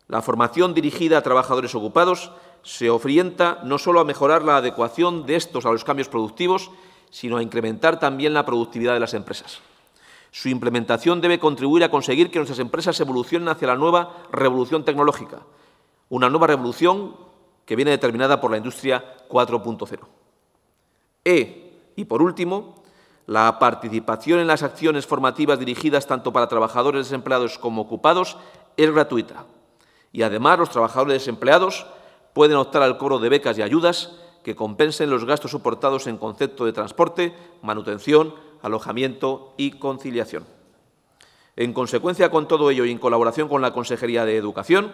La formación dirigida a trabajadores ocupados se orienta no solo a mejorar la adecuación de estos a los cambios productivos, sino a incrementar también la productividad de las empresas. Su implementación debe contribuir a conseguir que nuestras empresas evolucionen hacia la nueva revolución tecnológica, una nueva revolución que viene determinada por la industria 4.0. E. Y por último, la participación en las acciones formativas dirigidas tanto para trabajadores desempleados como ocupados es gratuita. Y además los trabajadores desempleados pueden optar al cobro de becas y ayudas que compensen los gastos soportados en concepto de transporte, manutención, alojamiento y conciliación. En consecuencia con todo ello y en colaboración con la Consejería de Educación,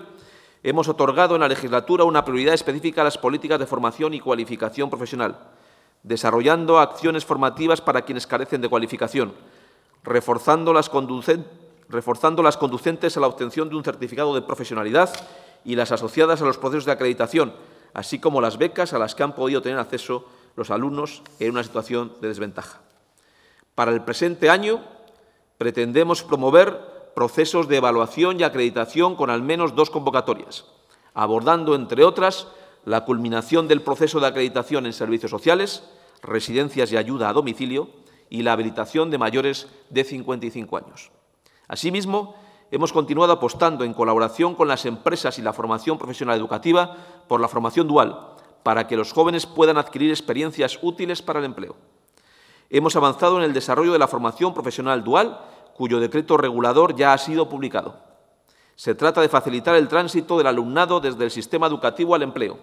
hemos otorgado en la legislatura una prioridad específica a las políticas de formación y cualificación profesional, desarrollando acciones formativas para quienes carecen de cualificación, reforzando las, conducentes a la obtención de un certificado de profesionalidad y las asociadas a los procesos de acreditación, así como las becas a las que han podido tener acceso los alumnos en una situación de desventaja. Para el presente año pretendemos promover procesos de evaluación y acreditación con al menos dos convocatorias, abordando, entre otras, la culminación del proceso de acreditación en servicios sociales, residencias y ayuda a domicilio y la habilitación de mayores de 55 años. Asimismo, hemos continuado apostando en colaboración con las empresas y la formación profesional educativa por la formación dual, para que los jóvenes puedan adquirir experiencias útiles para el empleo. Hemos avanzado en el desarrollo de la formación profesional dual, cuyo decreto regulador ya ha sido publicado. Se trata de facilitar el tránsito del alumnado desde el sistema educativo al empleo,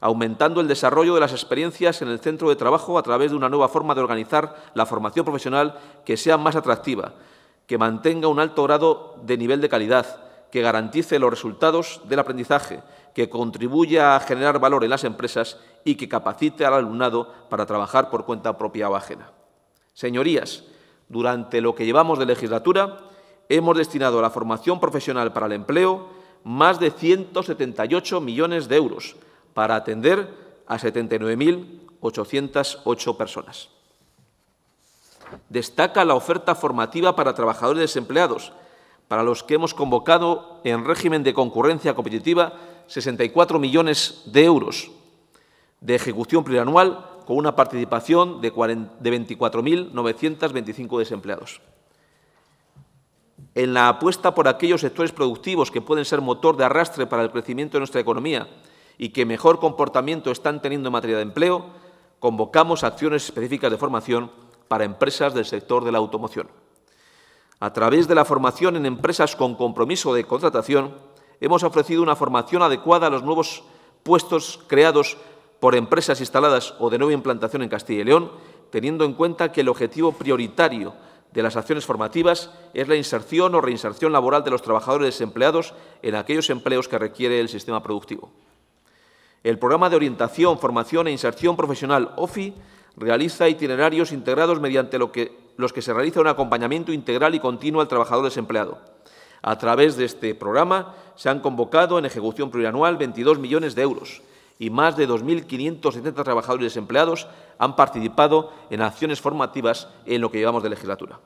aumentando el desarrollo de las experiencias en el centro de trabajo a través de una nueva forma de organizar la formación profesional que sea más atractiva, que mantenga un alto grado de nivel de calidad, que garantice los resultados del aprendizaje, que contribuya a generar valor en las empresas y que capacite al alumnado para trabajar por cuenta propia o ajena. Señorías, durante lo que llevamos de legislatura, hemos destinado a la formación profesional para el empleo más de 178 millones de euros para atender a 79.808 personas. Destaca la oferta formativa para trabajadores desempleados, para los que hemos convocado en régimen de concurrencia competitiva 64 millones de euros de ejecución plurianual con una participación de 24.925 desempleados en la apuesta por aquellos sectores productivos que pueden ser motor de arrastre para el crecimiento de nuestra economía y que mejor comportamiento están teniendo en materia de empleo, convocamos acciones específicas de formación para empresas del sector de la automoción. A través de la formación en empresas con compromiso de contratación, hemos ofrecido una formación adecuada a los nuevos puestos creados por empresas instaladas o de nueva implantación en Castilla y León, teniendo en cuenta que el objetivo prioritario de las acciones formativas es la inserción o reinserción laboral de los trabajadores desempleados en aquellos empleos que requiere el sistema productivo. El programa de orientación, formación e inserción profesional OFI realiza itinerarios integrados mediante lo que, los que se realiza un acompañamiento integral y continuo al trabajador desempleado. A través de este programa se han convocado en ejecución plurianual 22 millones de euros y más de 2.570 trabajadores desempleados han participado en acciones formativas en lo que llevamos de legislatura.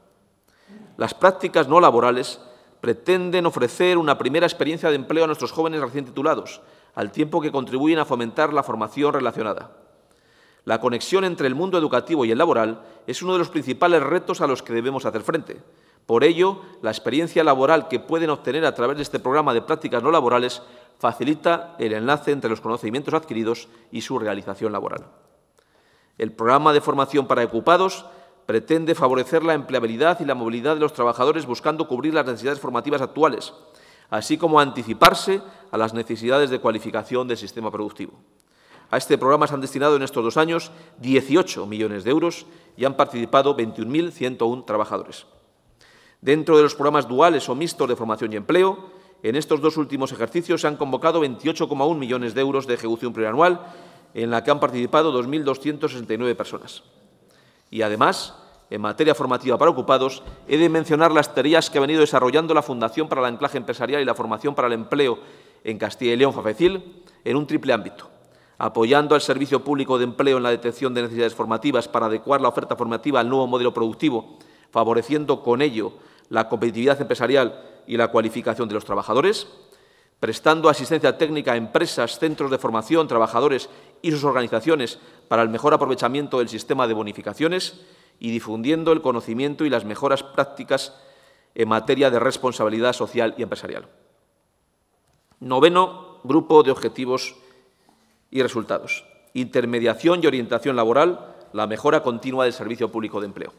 Las prácticas no laborales pretenden ofrecer una primera experiencia de empleo a nuestros jóvenes recién titulados, al tiempo que contribuyen a fomentar la formación relacionada. La conexión entre el mundo educativo y el laboral es uno de los principales retos a los que debemos hacer frente. Por ello, la experiencia laboral que pueden obtener a través de este programa de prácticas no laborales facilita el enlace entre los conocimientos adquiridos y su realización laboral. El programa de formación para ocupados pretende favorecer la empleabilidad y la movilidad de los trabajadores buscando cubrir las necesidades formativas actuales, así como anticiparse a las necesidades de cualificación del sistema productivo. A este programa se han destinado en estos dos años 18 millones de euros y han participado 21.101 trabajadores. Dentro de los programas duales o mixtos de formación y empleo, en estos dos últimos ejercicios se han convocado 28,1 millones de euros de ejecución plurianual, en la que han participado 2.269 personas. Y además, en materia formativa para ocupados, he de mencionar las tareas que ha venido desarrollando la Fundación para el Anclaje Empresarial y la Formación para el Empleo en Castilla y León, Fafecil, en un triple ámbito. Apoyando al Servicio Público de Empleo en la detección de necesidades formativas para adecuar la oferta formativa al nuevo modelo productivo, favoreciendo con ello la competitividad empresarial y la cualificación de los trabajadores, prestando asistencia técnica a empresas, centros de formación, trabajadores y sus organizaciones para el mejor aprovechamiento del sistema de bonificaciones y difundiendo el conocimiento y las mejoras prácticas en materia de responsabilidad social y empresarial. Noveno grupo de objetivos y resultados. Intermediación y orientación laboral, la mejora continua del servicio público de empleo.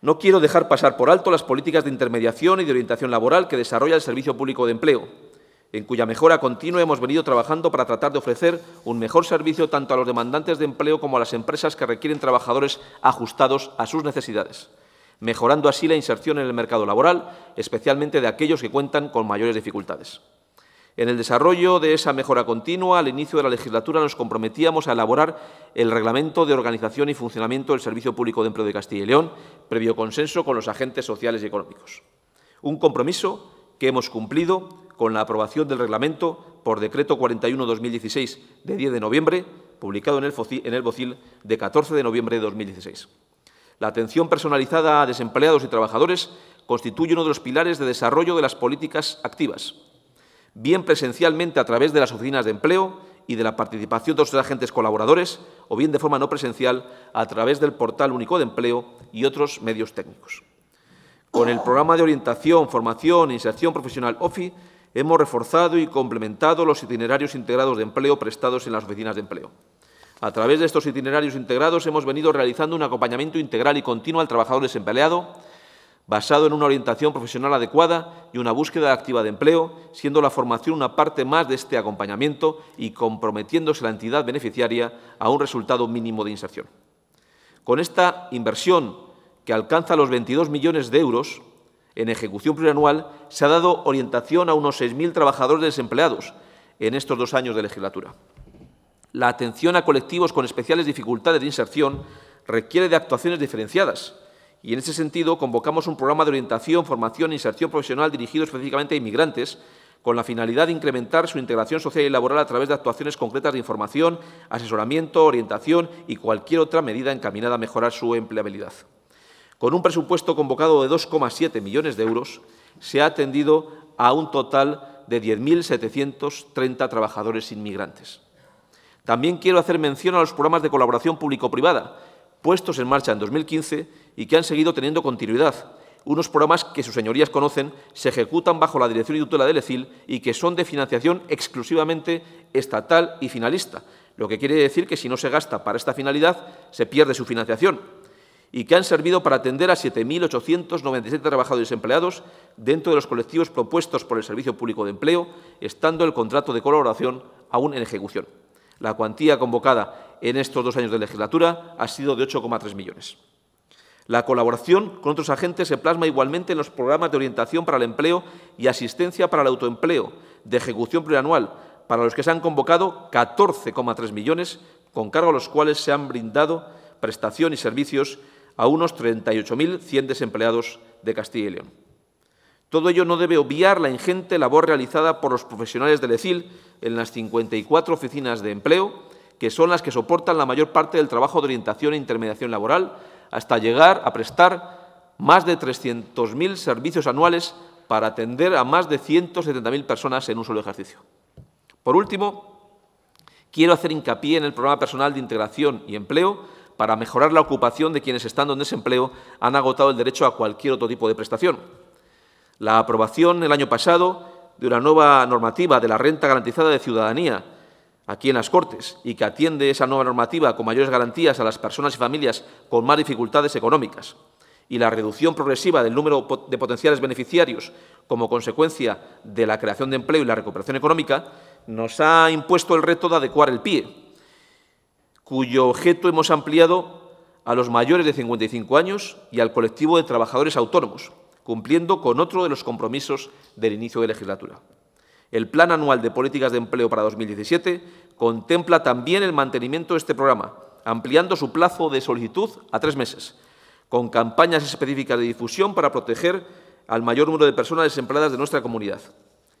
No quiero dejar pasar por alto las políticas de intermediación y de orientación laboral que desarrolla el Servicio Público de Empleo, en cuya mejora continua hemos venido trabajando para tratar de ofrecer un mejor servicio tanto a los demandantes de empleo como a las empresas que requieren trabajadores ajustados a sus necesidades, mejorando así la inserción en el mercado laboral, especialmente de aquellos que cuentan con mayores dificultades. En el desarrollo de esa mejora continua, al inicio de la legislatura nos comprometíamos a elaborar el reglamento de organización y funcionamiento del Servicio Público de Empleo de Castilla y León, previo consenso con los agentes sociales y económicos. Un compromiso que hemos cumplido con la aprobación del reglamento por Decreto 41-2016 de 10 de noviembre, publicado en el, en el BOCIL de 14 de noviembre de 2016. La atención personalizada a desempleados y trabajadores constituye uno de los pilares de desarrollo de las políticas activas bien presencialmente a través de las oficinas de empleo y de la participación de los agentes colaboradores, o bien de forma no presencial a través del portal único de empleo y otros medios técnicos. Con el programa de orientación, formación e inserción profesional OFI, hemos reforzado y complementado los itinerarios integrados de empleo prestados en las oficinas de empleo. A través de estos itinerarios integrados hemos venido realizando un acompañamiento integral y continuo al trabajador desempleado, basado en una orientación profesional adecuada y una búsqueda activa de empleo, siendo la formación una parte más de este acompañamiento y comprometiéndose la entidad beneficiaria a un resultado mínimo de inserción. Con esta inversión, que alcanza los 22 millones de euros, en ejecución plurianual se ha dado orientación a unos 6.000 trabajadores desempleados en estos dos años de legislatura. La atención a colectivos con especiales dificultades de inserción requiere de actuaciones diferenciadas, y en ese sentido, convocamos un programa de orientación, formación e inserción profesional dirigido específicamente a inmigrantes, con la finalidad de incrementar su integración social y laboral a través de actuaciones concretas de información, asesoramiento, orientación y cualquier otra medida encaminada a mejorar su empleabilidad. Con un presupuesto convocado de 2,7 millones de euros, se ha atendido a un total de 10.730 trabajadores inmigrantes. También quiero hacer mención a los programas de colaboración público-privada, puestos en marcha en 2015 y que han seguido teniendo continuidad. Unos programas que sus señorías conocen se ejecutan bajo la dirección y tutela del ECIL y que son de financiación exclusivamente estatal y finalista, lo que quiere decir que si no se gasta para esta finalidad, se pierde su financiación, y que han servido para atender a 7.897 trabajadores desempleados dentro de los colectivos propuestos por el Servicio Público de Empleo, estando el contrato de colaboración aún en ejecución. La cuantía convocada en estos dos años de legislatura ha sido de 8,3 millones. La colaboración con otros agentes se plasma igualmente en los programas de orientación para el empleo y asistencia para el autoempleo, de ejecución plurianual, para los que se han convocado 14,3 millones, con cargo a los cuales se han brindado prestación y servicios a unos 38.100 desempleados de Castilla y León. Todo ello no debe obviar la ingente labor realizada por los profesionales del ECIL en las 54 oficinas de empleo, que son las que soportan la mayor parte del trabajo de orientación e intermediación laboral, hasta llegar a prestar más de 300.000 servicios anuales para atender a más de 170.000 personas en un solo ejercicio. Por último, quiero hacer hincapié en el programa personal de integración y empleo para mejorar la ocupación de quienes estando en desempleo han agotado el derecho a cualquier otro tipo de prestación. La aprobación el año pasado de una nueva normativa de la renta garantizada de ciudadanía aquí en las Cortes y que atiende esa nueva normativa con mayores garantías a las personas y familias con más dificultades económicas y la reducción progresiva del número de potenciales beneficiarios como consecuencia de la creación de empleo y la recuperación económica, nos ha impuesto el reto de adecuar el PIE, cuyo objeto hemos ampliado a los mayores de 55 años y al colectivo de trabajadores autónomos, cumpliendo con otro de los compromisos del inicio de legislatura. El Plan Anual de Políticas de Empleo para 2017 contempla también el mantenimiento de este programa, ampliando su plazo de solicitud a tres meses, con campañas específicas de difusión para proteger al mayor número de personas desempleadas de nuestra comunidad.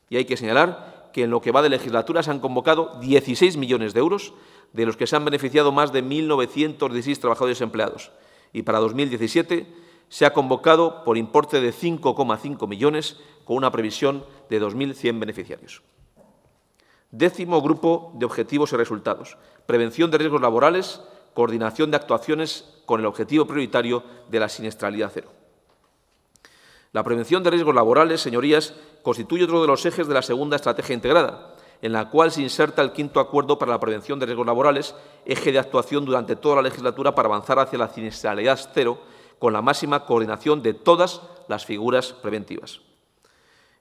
Y hay que señalar que en lo que va de legislatura se han convocado 16 millones de euros, de los que se han beneficiado más de 1.916 trabajadores empleados. Y para 2017 se ha convocado por importe de 5,5 millones con una previsión de 2.100 beneficiarios. Décimo grupo de objetivos y resultados. Prevención de riesgos laborales, coordinación de actuaciones con el objetivo prioritario de la siniestralidad cero. La prevención de riesgos laborales, señorías, constituye otro de los ejes de la segunda estrategia integrada, en la cual se inserta el quinto acuerdo para la prevención de riesgos laborales, eje de actuación durante toda la legislatura para avanzar hacia la siniestralidad cero con la máxima coordinación de todas las figuras preventivas.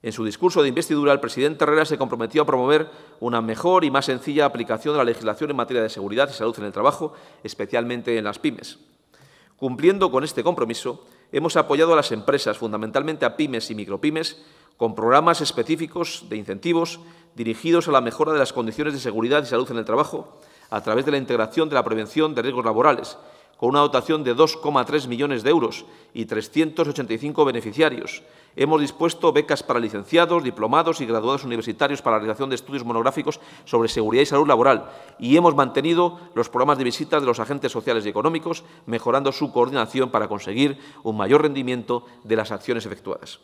En su discurso de investidura, el presidente Herrera se comprometió a promover una mejor y más sencilla aplicación de la legislación en materia de seguridad y salud en el trabajo, especialmente en las pymes. Cumpliendo con este compromiso, hemos apoyado a las empresas, fundamentalmente a pymes y micropymes, con programas específicos de incentivos dirigidos a la mejora de las condiciones de seguridad y salud en el trabajo, a través de la integración de la prevención de riesgos laborales con una dotación de 2,3 millones de euros y 385 beneficiarios. Hemos dispuesto becas para licenciados, diplomados y graduados universitarios para la realización de estudios monográficos sobre seguridad y salud laboral y hemos mantenido los programas de visitas de los agentes sociales y económicos, mejorando su coordinación para conseguir un mayor rendimiento de las acciones efectuadas.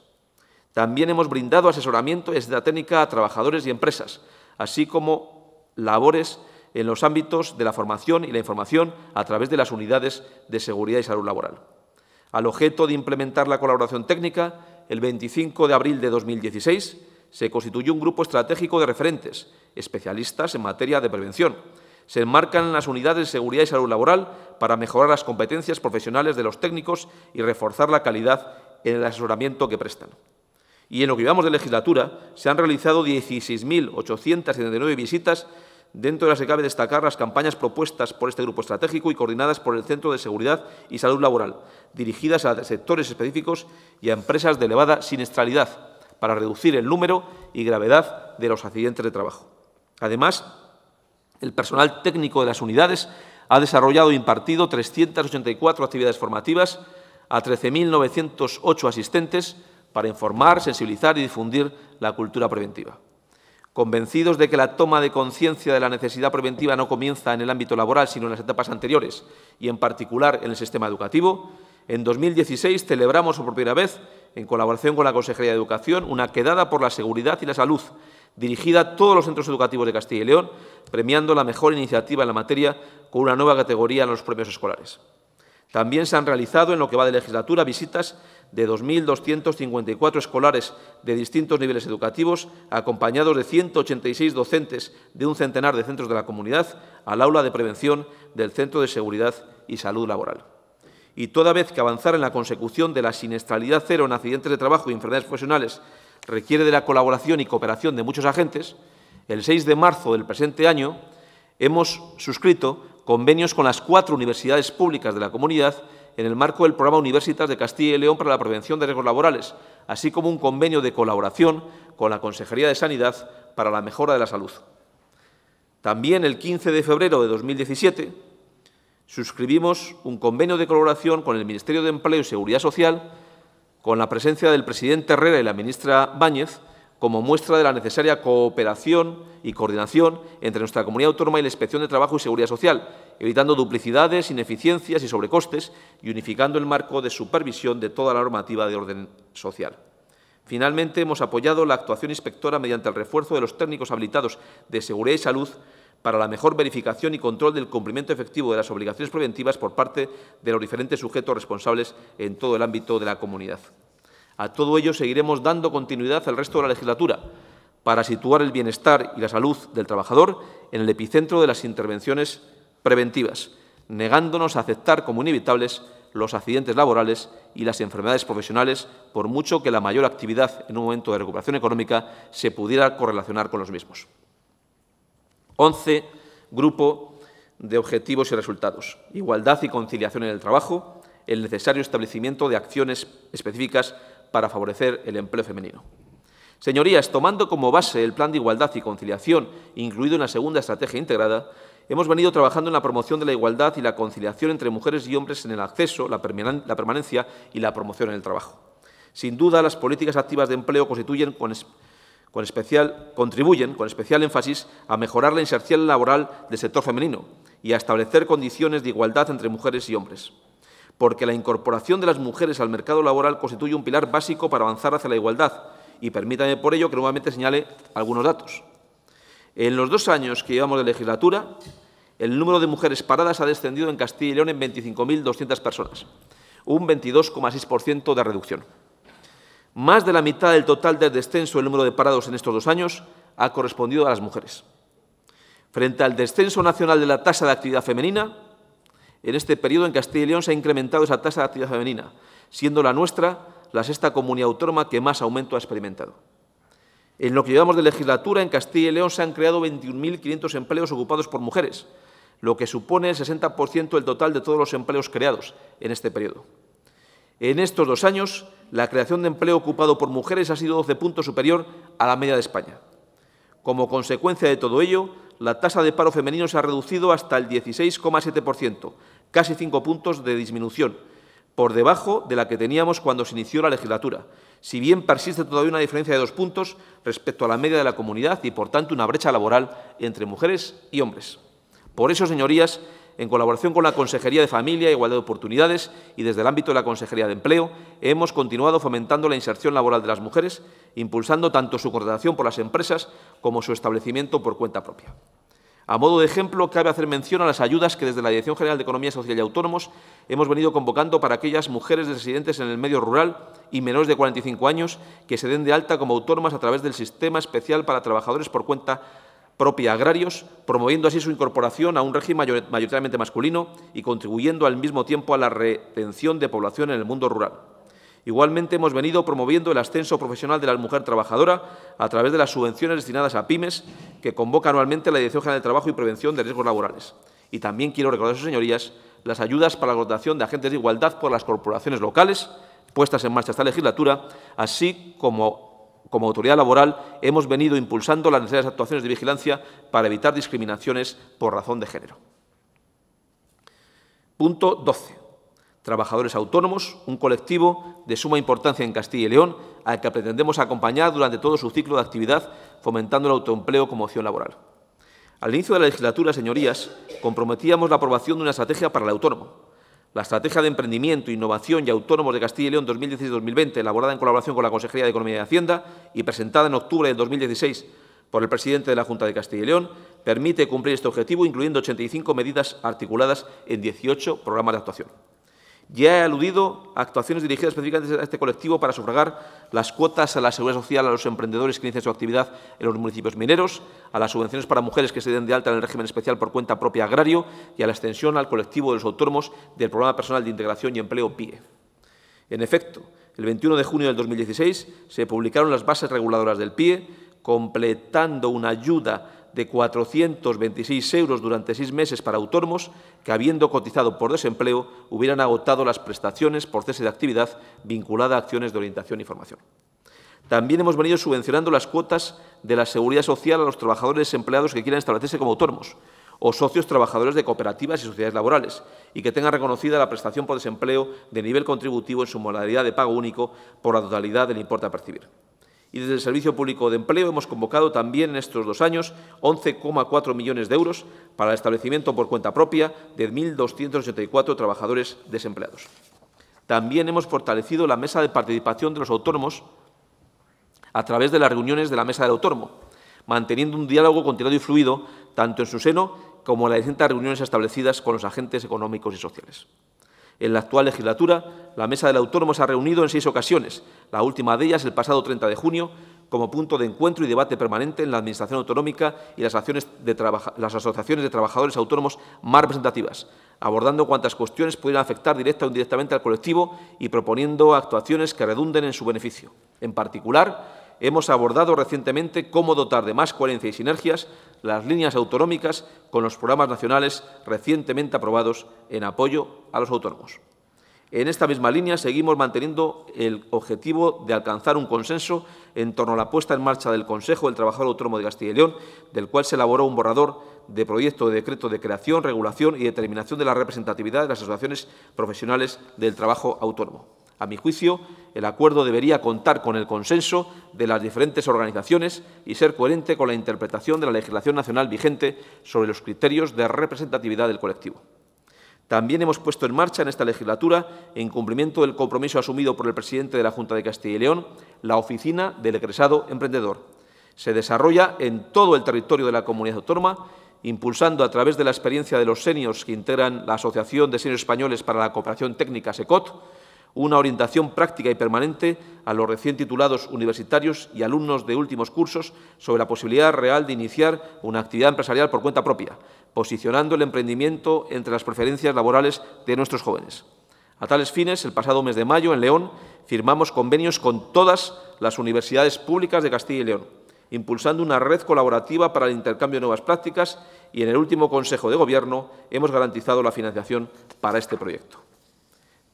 También hemos brindado asesoramiento y asistencia técnica a trabajadores y empresas, así como labores en los ámbitos de la formación y la información a través de las unidades de seguridad y salud laboral. Al objeto de implementar la colaboración técnica, el 25 de abril de 2016 se constituyó un grupo estratégico de referentes, especialistas en materia de prevención. Se enmarcan en las unidades de seguridad y salud laboral para mejorar las competencias profesionales de los técnicos y reforzar la calidad en el asesoramiento que prestan. Y en lo que llevamos de legislatura, se han realizado 16.879 visitas Dentro de las que cabe destacar las campañas propuestas por este grupo estratégico y coordinadas por el Centro de Seguridad y Salud Laboral, dirigidas a sectores específicos y a empresas de elevada siniestralidad, para reducir el número y gravedad de los accidentes de trabajo. Además, el personal técnico de las unidades ha desarrollado e impartido 384 actividades formativas a 13.908 asistentes para informar, sensibilizar y difundir la cultura preventiva. Convencidos de que la toma de conciencia de la necesidad preventiva no comienza en el ámbito laboral, sino en las etapas anteriores y, en particular, en el sistema educativo, en 2016 celebramos por primera vez, en colaboración con la Consejería de Educación, una quedada por la seguridad y la salud dirigida a todos los centros educativos de Castilla y León, premiando la mejor iniciativa en la materia con una nueva categoría en los premios escolares. También se han realizado en lo que va de legislatura visitas de 2.254 escolares de distintos niveles educativos, acompañados de 186 docentes de un centenar de centros de la comunidad, al aula de prevención del Centro de Seguridad y Salud Laboral. Y toda vez que avanzar en la consecución de la siniestralidad cero en accidentes de trabajo y e enfermedades profesionales requiere de la colaboración y cooperación de muchos agentes, el 6 de marzo del presente año hemos suscrito convenios con las cuatro universidades públicas de la comunidad en el marco del programa Universitas de Castilla y León para la prevención de riesgos laborales, así como un convenio de colaboración con la Consejería de Sanidad para la mejora de la salud. También el 15 de febrero de 2017 suscribimos un convenio de colaboración con el Ministerio de Empleo y Seguridad Social, con la presencia del presidente Herrera y la ministra Báñez, como muestra de la necesaria cooperación y coordinación entre nuestra comunidad autónoma y la Inspección de Trabajo y Seguridad Social, evitando duplicidades, ineficiencias y sobrecostes y unificando el marco de supervisión de toda la normativa de orden social. Finalmente, hemos apoyado la actuación inspectora mediante el refuerzo de los técnicos habilitados de seguridad y salud para la mejor verificación y control del cumplimiento efectivo de las obligaciones preventivas por parte de los diferentes sujetos responsables en todo el ámbito de la comunidad. A todo ello seguiremos dando continuidad al resto de la legislatura para situar el bienestar y la salud del trabajador en el epicentro de las intervenciones preventivas, negándonos a aceptar como inevitables los accidentes laborales y las enfermedades profesionales, por mucho que la mayor actividad en un momento de recuperación económica se pudiera correlacionar con los mismos. 11. Grupo de objetivos y resultados. Igualdad y conciliación en el trabajo, el necesario establecimiento de acciones específicas para favorecer el empleo femenino. Señorías, tomando como base el Plan de Igualdad y Conciliación, incluido en la segunda estrategia integrada, hemos venido trabajando en la promoción de la igualdad y la conciliación entre mujeres y hombres en el acceso, la permanencia y la promoción en el trabajo. Sin duda, las políticas activas de empleo constituyen especial, contribuyen con especial énfasis a mejorar la inserción laboral del sector femenino y a establecer condiciones de igualdad entre mujeres y hombres porque la incorporación de las mujeres al mercado laboral constituye un pilar básico para avanzar hacia la igualdad, y permítame por ello que nuevamente señale algunos datos. En los dos años que llevamos de legislatura, el número de mujeres paradas ha descendido en Castilla y León en 25.200 personas, un 22,6% de reducción. Más de la mitad del total del descenso del número de parados en estos dos años ha correspondido a las mujeres. Frente al descenso nacional de la tasa de actividad femenina, en este periodo en Castilla y León se ha incrementado esa tasa de actividad femenina, siendo la nuestra la sexta comunidad autónoma que más aumento ha experimentado. En lo que llevamos de legislatura, en Castilla y León se han creado 21.500 empleos ocupados por mujeres, lo que supone el 60% del total de todos los empleos creados en este periodo. En estos dos años, la creación de empleo ocupado por mujeres ha sido 12 puntos superior a la media de España. Como consecuencia de todo ello, la tasa de paro femenino se ha reducido hasta el 16,7%, casi cinco puntos de disminución, por debajo de la que teníamos cuando se inició la legislatura, si bien persiste todavía una diferencia de dos puntos respecto a la media de la comunidad y, por tanto, una brecha laboral entre mujeres y hombres. Por eso, señorías, en colaboración con la Consejería de Familia Igualdad de Oportunidades y desde el ámbito de la Consejería de Empleo, hemos continuado fomentando la inserción laboral de las mujeres, impulsando tanto su contratación por las empresas como su establecimiento por cuenta propia. A modo de ejemplo, cabe hacer mención a las ayudas que desde la Dirección General de Economía Social y Autónomos hemos venido convocando para aquellas mujeres residentes en el medio rural y menores de 45 años que se den de alta como autónomas a través del Sistema Especial para Trabajadores por Cuenta propia agrarios, promoviendo así su incorporación a un régimen mayoritariamente masculino y contribuyendo al mismo tiempo a la retención de población en el mundo rural. Igualmente hemos venido promoviendo el ascenso profesional de la mujer trabajadora a través de las subvenciones destinadas a pymes que convoca anualmente la Dirección General de Trabajo y Prevención de Riesgos Laborales. Y también quiero recordar a sus señorías las ayudas para la dotación de agentes de igualdad por las corporaciones locales puestas en marcha esta legislatura, así como como autoridad laboral hemos venido impulsando las necesarias actuaciones de vigilancia para evitar discriminaciones por razón de género. Punto 12 trabajadores autónomos, un colectivo de suma importancia en Castilla y León, al que pretendemos acompañar durante todo su ciclo de actividad, fomentando el autoempleo como opción laboral. Al inicio de la legislatura, señorías, comprometíamos la aprobación de una estrategia para el autónomo. La Estrategia de Emprendimiento, Innovación y Autónomos de Castilla y León 2016-2020, elaborada en colaboración con la Consejería de Economía y Hacienda y presentada en octubre de 2016 por el presidente de la Junta de Castilla y León, permite cumplir este objetivo, incluyendo 85 medidas articuladas en 18 programas de actuación. Ya he aludido a actuaciones dirigidas específicamente a este colectivo para sufragar las cuotas a la seguridad social a los emprendedores que inician su actividad en los municipios mineros, a las subvenciones para mujeres que se den de alta en el régimen especial por cuenta propia agrario y a la extensión al colectivo de los autónomos del Programa Personal de Integración y Empleo PIE. En efecto, el 21 de junio del 2016 se publicaron las bases reguladoras del PIE, completando una ayuda de 426 euros durante seis meses para autónomos que, habiendo cotizado por desempleo, hubieran agotado las prestaciones por cese de actividad vinculada a acciones de orientación y formación. También hemos venido subvencionando las cuotas de la seguridad social a los trabajadores desempleados que quieran establecerse como autónomos o socios trabajadores de cooperativas y sociedades laborales y que tengan reconocida la prestación por desempleo de nivel contributivo en su modalidad de pago único por la totalidad del importe a percibir. Y desde el Servicio Público de Empleo hemos convocado también en estos dos años 11,4 millones de euros para el establecimiento por cuenta propia de 1.284 trabajadores desempleados. También hemos fortalecido la mesa de participación de los autónomos a través de las reuniones de la mesa del autónomo, manteniendo un diálogo continuado y fluido tanto en su seno como en las distintas reuniones establecidas con los agentes económicos y sociales. En la actual legislatura, la Mesa del Autónomo se ha reunido en seis ocasiones, la última de ellas el pasado 30 de junio, como punto de encuentro y debate permanente en la Administración autonómica y las, las asociaciones de trabajadores autónomos más representativas, abordando cuantas cuestiones pudieran afectar directa o indirectamente al colectivo y proponiendo actuaciones que redunden en su beneficio. En particular, hemos abordado recientemente cómo dotar de más coherencia y sinergias las líneas autonómicas con los programas nacionales recientemente aprobados en apoyo a los autónomos. En esta misma línea seguimos manteniendo el objetivo de alcanzar un consenso en torno a la puesta en marcha del Consejo del Trabajador Autónomo de Castilla y León, del cual se elaboró un borrador de proyecto de decreto de creación, regulación y determinación de la representatividad de las asociaciones profesionales del trabajo autónomo. A mi juicio, el acuerdo debería contar con el consenso de las diferentes organizaciones y ser coherente con la interpretación de la legislación nacional vigente sobre los criterios de representatividad del colectivo. También hemos puesto en marcha en esta legislatura, en cumplimiento del compromiso asumido por el presidente de la Junta de Castilla y León, la Oficina del Egresado Emprendedor. Se desarrolla en todo el territorio de la comunidad autónoma, impulsando a través de la experiencia de los seniors que integran la Asociación de Seniors Españoles para la Cooperación Técnica, SECOT, una orientación práctica y permanente a los recién titulados universitarios y alumnos de últimos cursos sobre la posibilidad real de iniciar una actividad empresarial por cuenta propia, posicionando el emprendimiento entre las preferencias laborales de nuestros jóvenes. A tales fines, el pasado mes de mayo, en León, firmamos convenios con todas las universidades públicas de Castilla y León, impulsando una red colaborativa para el intercambio de nuevas prácticas y en el último Consejo de Gobierno hemos garantizado la financiación para este proyecto.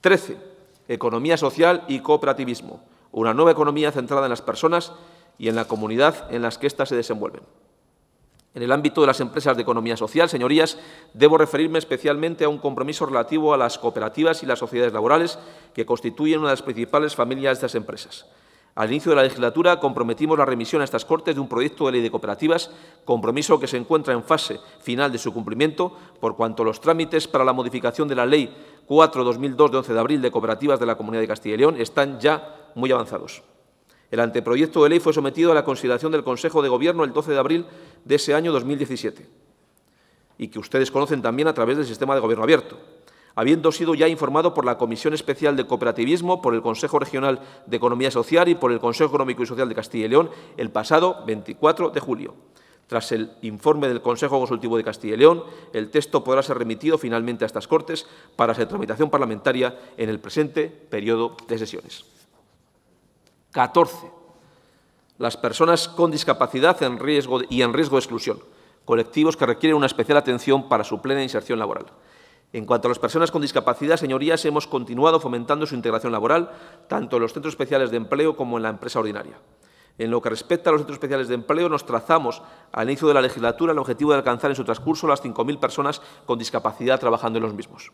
13 economía social y cooperativismo, una nueva economía centrada en las personas y en la comunidad en las que éstas se desenvuelven. En el ámbito de las empresas de economía social, señorías, debo referirme especialmente a un compromiso relativo a las cooperativas y las sociedades laborales que constituyen una de las principales familias de estas empresas. Al inicio de la legislatura comprometimos la remisión a estas Cortes de un proyecto de ley de cooperativas, compromiso que se encuentra en fase final de su cumplimiento, por cuanto los trámites para la modificación de la Ley 4-2002 de 11 de abril de cooperativas de la Comunidad de Castilla y León están ya muy avanzados. El anteproyecto de ley fue sometido a la consideración del Consejo de Gobierno el 12 de abril de ese año 2017 y que ustedes conocen también a través del sistema de gobierno abierto habiendo sido ya informado por la Comisión Especial de Cooperativismo, por el Consejo Regional de Economía Social y por el Consejo Económico y Social de Castilla y León el pasado 24 de julio. Tras el informe del Consejo Consultivo de Castilla y León, el texto podrá ser remitido finalmente a estas Cortes para su tramitación parlamentaria en el presente periodo de sesiones. 14. Las personas con discapacidad en riesgo y en riesgo de exclusión, colectivos que requieren una especial atención para su plena inserción laboral. En cuanto a las personas con discapacidad, señorías, hemos continuado fomentando su integración laboral, tanto en los centros especiales de empleo como en la empresa ordinaria. En lo que respecta a los centros especiales de empleo, nos trazamos al inicio de la legislatura el objetivo de alcanzar en su transcurso las 5.000 personas con discapacidad trabajando en los mismos.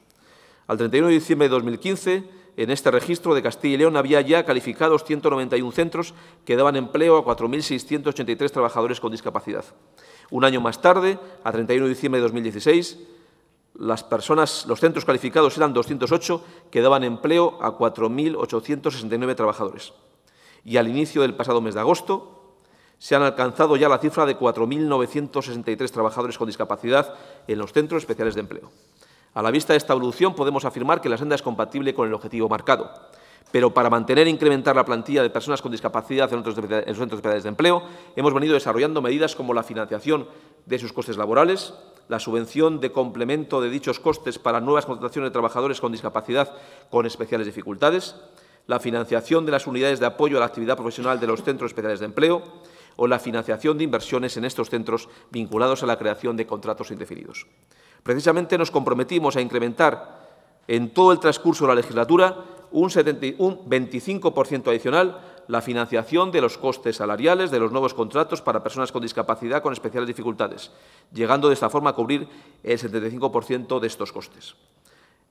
Al 31 de diciembre de 2015, en este registro de Castilla y León había ya calificados 191 centros que daban empleo a 4.683 trabajadores con discapacidad. Un año más tarde, a 31 de diciembre de 2016, las personas, los centros calificados eran 208, que daban empleo a 4.869 trabajadores. Y al inicio del pasado mes de agosto se han alcanzado ya la cifra de 4.963 trabajadores con discapacidad en los centros especiales de empleo. A la vista de esta evolución podemos afirmar que la senda es compatible con el objetivo marcado. Pero para mantener e incrementar la plantilla de personas con discapacidad en los centros especiales de empleo, hemos venido desarrollando medidas como la financiación de sus costes laborales, la subvención de complemento de dichos costes para nuevas contrataciones de trabajadores con discapacidad con especiales dificultades, la financiación de las unidades de apoyo a la actividad profesional de los centros especiales de empleo o la financiación de inversiones en estos centros vinculados a la creación de contratos indefinidos. Precisamente nos comprometimos a incrementar en todo el transcurso de la legislatura un, 25% adicional la financiación de los costes salariales de los nuevos contratos para personas con discapacidad con especiales dificultades, llegando de esta forma a cubrir el 75% de estos costes.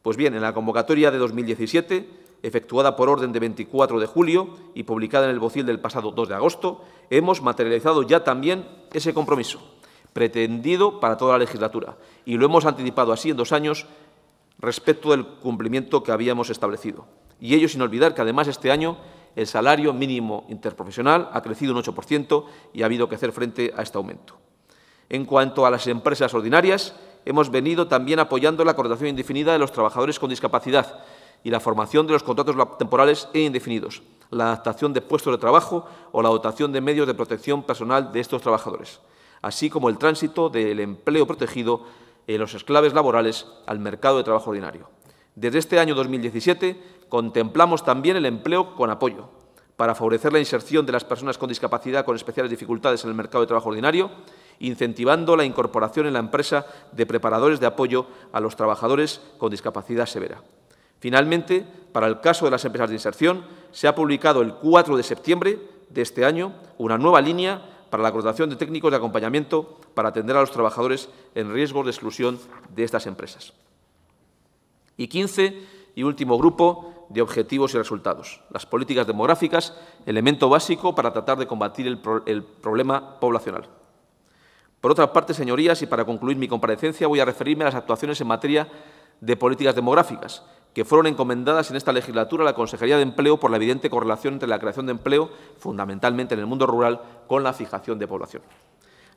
Pues bien, en la convocatoria de 2017, efectuada por orden de 24 de julio y publicada en el Bocil del pasado 2 de agosto, hemos materializado ya también ese compromiso pretendido para toda la legislatura y lo hemos anticipado así en dos años respecto del cumplimiento que habíamos establecido. Y ello sin olvidar que además este año el salario mínimo interprofesional ha crecido un 8% y ha habido que hacer frente a este aumento. En cuanto a las empresas ordinarias, hemos venido también apoyando la contratación indefinida de los trabajadores con discapacidad y la formación de los contratos temporales e indefinidos, la adaptación de puestos de trabajo o la dotación de medios de protección personal de estos trabajadores, así como el tránsito del empleo protegido en los esclaves laborales al mercado de trabajo ordinario. Desde este año 2017 contemplamos también el empleo con apoyo para favorecer la inserción de las personas con discapacidad con especiales dificultades en el mercado de trabajo ordinario, incentivando la incorporación en la empresa de preparadores de apoyo a los trabajadores con discapacidad severa. Finalmente, para el caso de las empresas de inserción, se ha publicado el 4 de septiembre de este año una nueva línea para la contratación de técnicos de acompañamiento para atender a los trabajadores en riesgo de exclusión de estas empresas. Y quince y último grupo de objetivos y resultados. Las políticas demográficas, elemento básico para tratar de combatir el, problema poblacional. Por otra parte, señorías, y para concluir mi comparecencia, voy a referirme a las actuaciones en materia de políticas demográficas, que fueron encomendadas en esta legislatura a la Consejería de Empleo por la evidente correlación entre la creación de empleo, fundamentalmente en el mundo rural, con la fijación de población.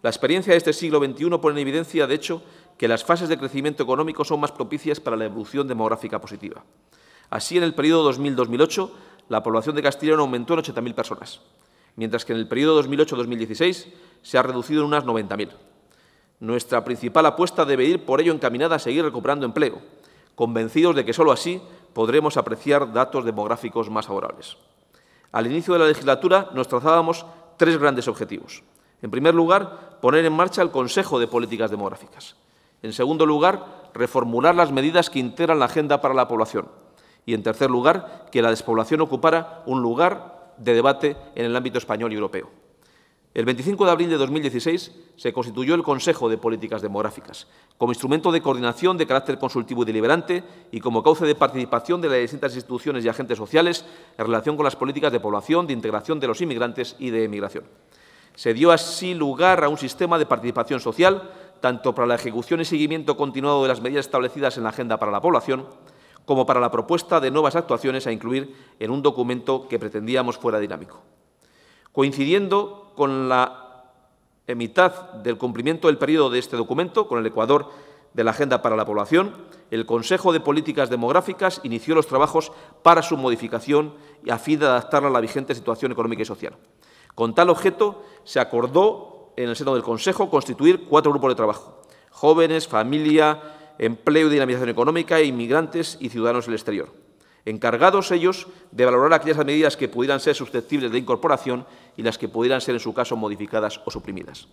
La experiencia de este siglo XXI pone en evidencia, de hecho, que las fases de crecimiento económico son más propicias para la evolución demográfica positiva. Así, en el periodo 2000-2008, la población de Castilla aumentó en 80.000 personas, mientras que en el periodo 2008-2016 se ha reducido en unas 90.000. Nuestra principal apuesta debe ir por ello encaminada a seguir recuperando empleo, convencidos de que solo así podremos apreciar datos demográficos más favorables. Al inicio de la legislatura nos trazábamos tres grandes objetivos. En primer lugar, poner en marcha el Consejo de Políticas Demográficas. En segundo lugar, reformular las medidas que integran la agenda para la población y, en tercer lugar, que la despoblación ocupara un lugar de debate en el ámbito español y europeo. El 25 de abril de 2016 se constituyó el Consejo de Políticas Demográficas, como instrumento de coordinación de carácter consultivo y deliberante y como cauce de participación de las distintas instituciones y agentes sociales en relación con las políticas de población, de integración de los inmigrantes y de emigración. Se dio así lugar a un sistema de participación social, tanto para la ejecución y seguimiento continuado de las medidas establecidas en la Agenda para la Población, como para la propuesta de nuevas actuaciones a incluir en un documento que pretendíamos fuera dinámico. Coincidiendo con la mitad del cumplimiento del periodo de este documento, con el Ecuador de la Agenda para la Población, el Consejo de Políticas Demográficas inició los trabajos para su modificación y a fin de adaptarla a la vigente situación económica y social. Con tal objeto, se acordó en el seno del Consejo constituir cuatro grupos de trabajo, jóvenes, familia, empleo y dinamización económica, inmigrantes y ciudadanos del exterior. Encargados ellos de valorar aquellas medidas que pudieran ser susceptibles de incorporación y las que pudieran ser, en su caso, modificadas o suprimidas.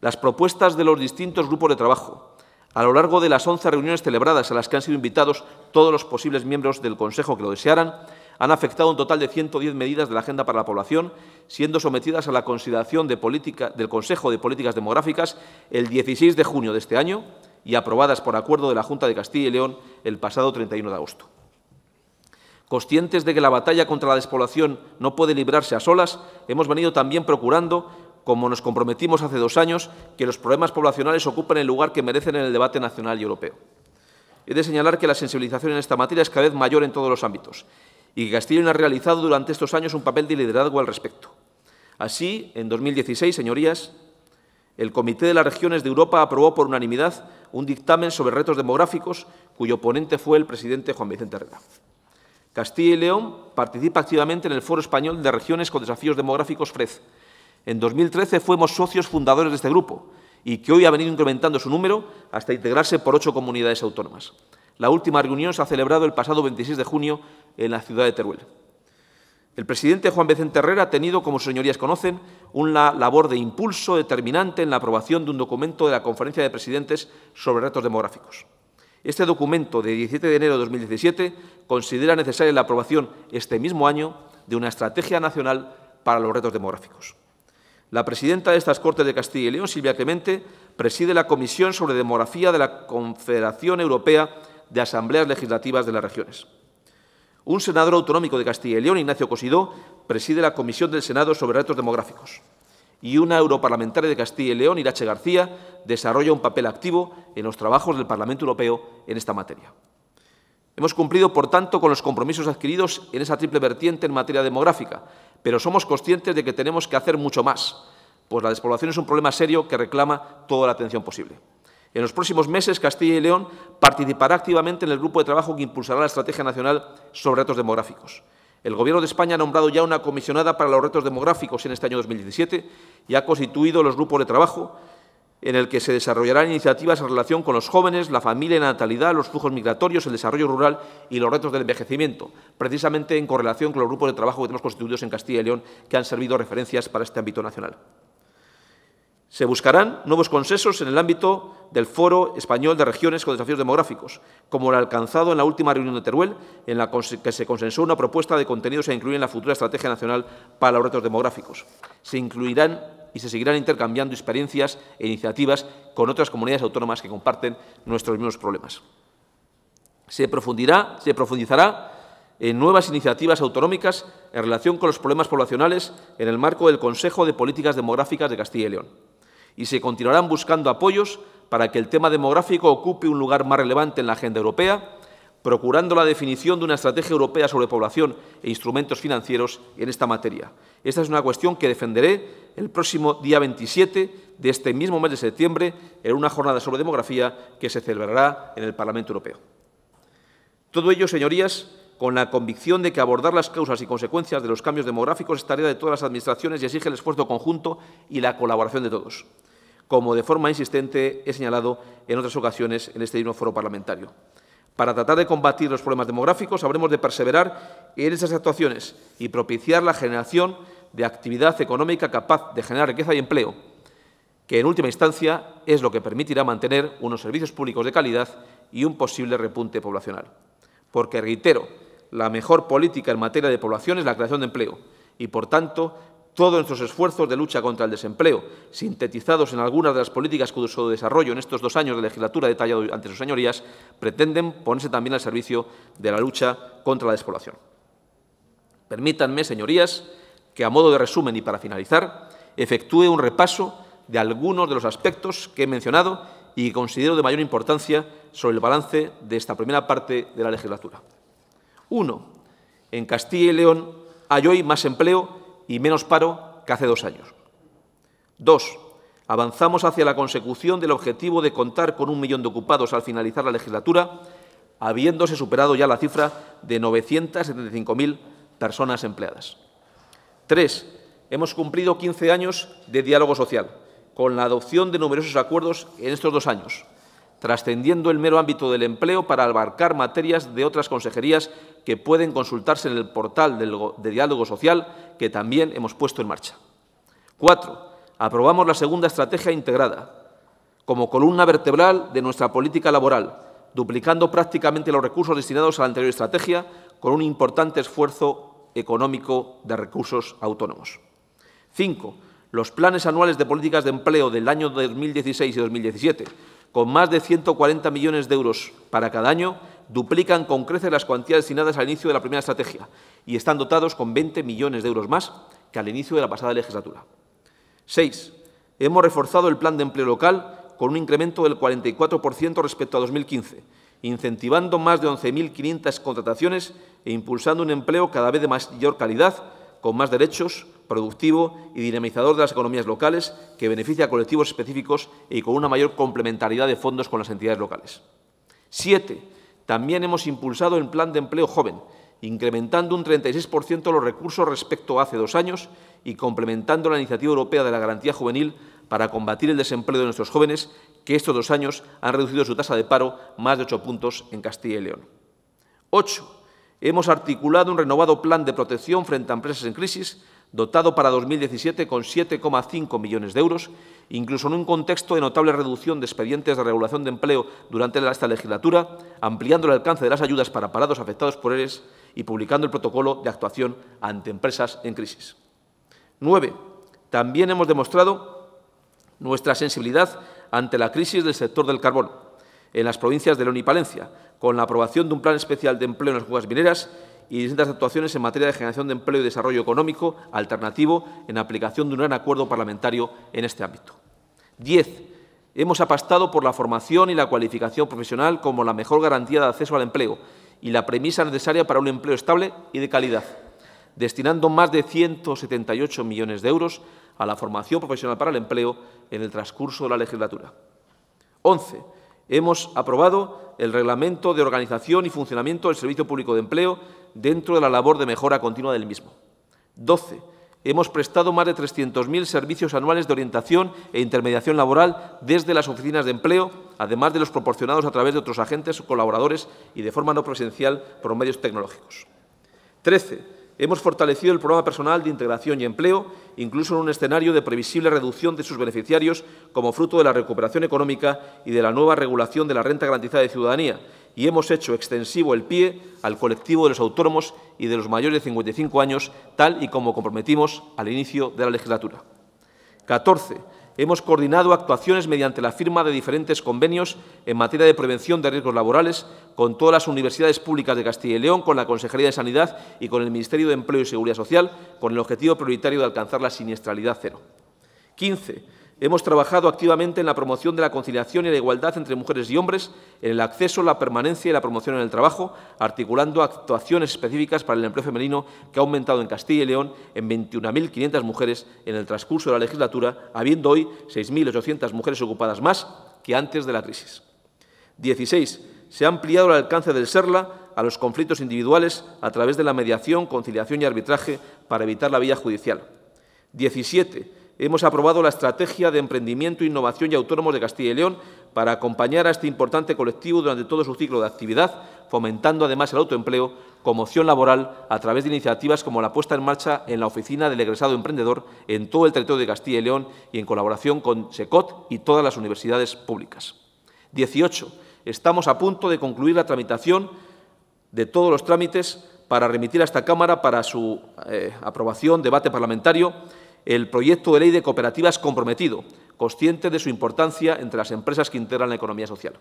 Las propuestas de los distintos grupos de trabajo, a lo largo de las 11 reuniones celebradas a las que han sido invitados todos los posibles miembros del Consejo que lo desearan, han afectado un total de 110 medidas de la Agenda para la Población, siendo sometidas a la consideración del Consejo de Políticas Demográficas el 16 de junio de este año, y aprobadas por acuerdo de la Junta de Castilla y León el pasado 31 de agosto. Conscientes de que la batalla contra la despoblación no puede librarse a solas, hemos venido también procurando, como nos comprometimos hace dos años, que los problemas poblacionales ocupen el lugar que merecen en el debate nacional y europeo. He de señalar que la sensibilización en esta materia es cada vez mayor en todos los ámbitos y que Castilla y León ha realizado durante estos años un papel de liderazgo al respecto. Así, en 2016, señorías, el Comité de las Regiones de Europa aprobó por unanimidad un dictamen sobre retos demográficos, cuyo ponente fue el presidente Juan Vicente Herrera. Castilla y León participa activamente en el Foro Español de Regiones con Desafíos Demográficos FRED. En 2013 fuimos socios fundadores de este grupo y que hoy ha venido incrementando su número hasta integrarse por ocho comunidades autónomas. La última reunión se ha celebrado el pasado 26 de junio en la ciudad de Teruel. El presidente Juan Vicente Herrera ha tenido, como señorías conocen, una labor de impulso determinante en la aprobación de un documento de la Conferencia de Presidentes sobre Retos Demográficos. Este documento, de 17 de enero de 2017, considera necesaria la aprobación este mismo año de una estrategia nacional para los retos demográficos. La presidenta de estas Cortes de Castilla y León, Silvia Clemente, preside la Comisión sobre Demografía de la Confederación Europea de Asambleas Legislativas de las Regiones. Un senador autonómico de Castilla y León, Ignacio Cosidó, preside la Comisión del Senado sobre retos demográficos. Y una europarlamentaria de Castilla y León, Irache García, desarrolla un papel activo en los trabajos del Parlamento Europeo en esta materia. Hemos cumplido, por tanto, con los compromisos adquiridos en esa triple vertiente en materia demográfica, pero somos conscientes de que tenemos que hacer mucho más, pues la despoblación es un problema serio que reclama toda la atención posible. En los próximos meses, Castilla y León participará activamente en el grupo de trabajo que impulsará la Estrategia Nacional sobre Retos Demográficos. El Gobierno de España ha nombrado ya una comisionada para los retos demográficos en este año 2017 y ha constituido los grupos de trabajo en el que se desarrollarán iniciativas en relación con los jóvenes, la familia y la natalidad, los flujos migratorios, el desarrollo rural y los retos del envejecimiento, precisamente en correlación con los grupos de trabajo que tenemos constituidos en Castilla y León que han servido referencias para este ámbito nacional. Se buscarán nuevos consensos en el ámbito del Foro Español de Regiones con Desafíos Demográficos, como el alcanzado en la última reunión de Teruel, en la que se consensuó una propuesta de contenidos a e incluir en la futura Estrategia Nacional para los Retos Demográficos. Se incluirán y se seguirán intercambiando experiencias e iniciativas con otras comunidades autónomas que comparten nuestros mismos problemas. Se, se profundizará en nuevas iniciativas autonómicas en relación con los problemas poblacionales en el marco del Consejo de Políticas Demográficas de Castilla y León y se continuarán buscando apoyos para que el tema demográfico ocupe un lugar más relevante en la agenda europea, procurando la definición de una estrategia europea sobre población e instrumentos financieros en esta materia. Esta es una cuestión que defenderé el próximo día 27 de este mismo mes de septiembre en una jornada sobre demografía que se celebrará en el Parlamento Europeo. Todo ello, señorías, con la convicción de que abordar las causas y consecuencias de los cambios demográficos es tarea de todas las administraciones y exige el esfuerzo conjunto y la colaboración de todos, como de forma insistente he señalado en otras ocasiones en este mismo foro parlamentario. Para tratar de combatir los problemas demográficos habremos de perseverar en esas actuaciones y propiciar la generación de actividad económica capaz de generar riqueza y empleo, que en última instancia es lo que permitirá mantener unos servicios públicos de calidad y un posible repunte poblacional. Porque, reitero, la mejor política en materia de población es la creación de empleo y, por tanto, todos nuestros esfuerzos de lucha contra el desempleo, sintetizados en algunas de las políticas uso de desarrollo en estos dos años de legislatura detallado ante sus señorías, pretenden ponerse también al servicio de la lucha contra la despoblación. Permítanme, señorías, que a modo de resumen y para finalizar, efectúe un repaso de algunos de los aspectos que he mencionado y considero de mayor importancia sobre el balance de esta primera parte de la legislatura. Uno, en Castilla y León hay hoy más empleo y menos paro que hace dos años. Dos, avanzamos hacia la consecución del objetivo de contar con un millón de ocupados al finalizar la legislatura, habiéndose superado ya la cifra de 975.000 personas empleadas. Tres, hemos cumplido 15 años de diálogo social, con la adopción de numerosos acuerdos en estos dos años, trascendiendo el mero ámbito del empleo para abarcar materias de otras consejerías que pueden consultarse en el portal de diálogo social que también hemos puesto en marcha. Cuatro, aprobamos la segunda estrategia integrada como columna vertebral de nuestra política laboral, duplicando prácticamente los recursos destinados a la anterior estrategia con un importante esfuerzo económico de recursos autónomos. Cinco, los planes anuales de políticas de empleo del año 2016 y 2017 con más de 140 millones de euros para cada año, duplican con creces las cuantías destinadas al inicio de la primera estrategia y están dotados con 20 millones de euros más que al inicio de la pasada legislatura. 6. Hemos reforzado el plan de empleo local con un incremento del 44% respecto a 2015, incentivando más de 11.500 contrataciones e impulsando un empleo cada vez de mayor calidad, con más derechos, productivo y dinamizador de las economías locales que beneficia a colectivos específicos y con una mayor complementariedad de fondos con las entidades locales. Siete, también hemos impulsado el plan de empleo joven, incrementando un 36% los recursos respecto a hace dos años y complementando la iniciativa europea de la garantía juvenil para combatir el desempleo de nuestros jóvenes, que estos dos años han reducido su tasa de paro más de ocho puntos en Castilla y León. Ocho, hemos articulado un renovado plan de protección frente a empresas en crisis, dotado para 2017 con 7,5 millones de euros, incluso en un contexto de notable reducción de expedientes de regulación de empleo durante esta legislatura, ampliando el alcance de las ayudas para parados afectados por ERES y publicando el protocolo de actuación ante empresas en crisis. 9. También hemos demostrado nuestra sensibilidad ante la crisis del sector del carbón en las provincias de León y Palencia, con la aprobación de un plan especial de empleo en las jugas mineras y distintas actuaciones en materia de generación de empleo y desarrollo económico alternativo en aplicación de un gran acuerdo parlamentario en este ámbito. Diez, hemos apastado por la formación y la cualificación profesional como la mejor garantía de acceso al empleo y la premisa necesaria para un empleo estable y de calidad, destinando más de 178 millones de euros a la formación profesional para el empleo en el transcurso de la legislatura. 11 hemos aprobado el reglamento de organización y funcionamiento del Servicio Público de Empleo dentro de la labor de mejora continua del mismo. 12. Hemos prestado más de 300.000 servicios anuales de orientación e intermediación laboral desde las oficinas de empleo, además de los proporcionados a través de otros agentes, colaboradores y de forma no presencial por medios tecnológicos. 13. Hemos fortalecido el programa personal de integración y empleo, incluso en un escenario de previsible reducción de sus beneficiarios como fruto de la recuperación económica y de la nueva regulación de la renta garantizada de ciudadanía, y hemos hecho extensivo el pie al colectivo de los autónomos y de los mayores de 55 años, tal y como comprometimos al inicio de la legislatura. 14 hemos coordinado actuaciones mediante la firma de diferentes convenios en materia de prevención de riesgos laborales con todas las universidades públicas de Castilla y León, con la Consejería de Sanidad y con el Ministerio de Empleo y Seguridad Social, con el objetivo prioritario de alcanzar la siniestralidad cero. 15. Hemos trabajado activamente en la promoción de la conciliación y la igualdad entre mujeres y hombres, en el acceso, la permanencia y la promoción en el trabajo, articulando actuaciones específicas para el empleo femenino que ha aumentado en Castilla y León en 21.500 mujeres en el transcurso de la legislatura, habiendo hoy 6.800 mujeres ocupadas más que antes de la crisis. 16. Se ha ampliado el alcance del SERLA a los conflictos individuales a través de la mediación, conciliación y arbitraje para evitar la vía judicial. 17 hemos aprobado la Estrategia de Emprendimiento, Innovación y Autónomos de Castilla y León para acompañar a este importante colectivo durante todo su ciclo de actividad, fomentando además el autoempleo como opción laboral a través de iniciativas como la puesta en marcha en la Oficina del Egresado Emprendedor en todo el territorio de Castilla y León y en colaboración con SECOT y todas las universidades públicas. 18. Estamos a punto de concluir la tramitación de todos los trámites para remitir a esta Cámara para su eh, aprobación, debate parlamentario, el proyecto de ley de cooperativas comprometido, consciente de su importancia entre las empresas que integran la economía social.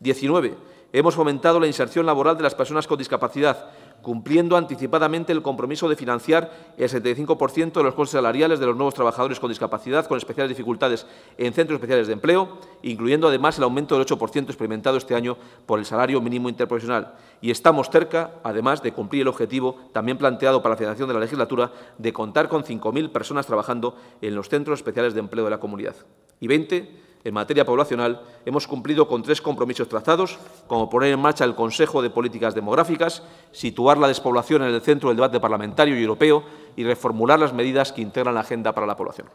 19. Hemos fomentado la inserción laboral de las personas con discapacidad cumpliendo anticipadamente el compromiso de financiar el 75% de los costes salariales de los nuevos trabajadores con discapacidad con especiales dificultades en centros especiales de empleo, incluyendo además el aumento del 8% experimentado este año por el salario mínimo interprofesional. Y estamos cerca, además, de cumplir el objetivo también planteado para la financiación de la legislatura de contar con 5.000 personas trabajando en los centros especiales de empleo de la comunidad. Y 20 en materia poblacional, hemos cumplido con tres compromisos trazados, como poner en marcha el Consejo de Políticas Demográficas, situar la despoblación en el centro del debate parlamentario y europeo y reformular las medidas que integran la agenda para la población.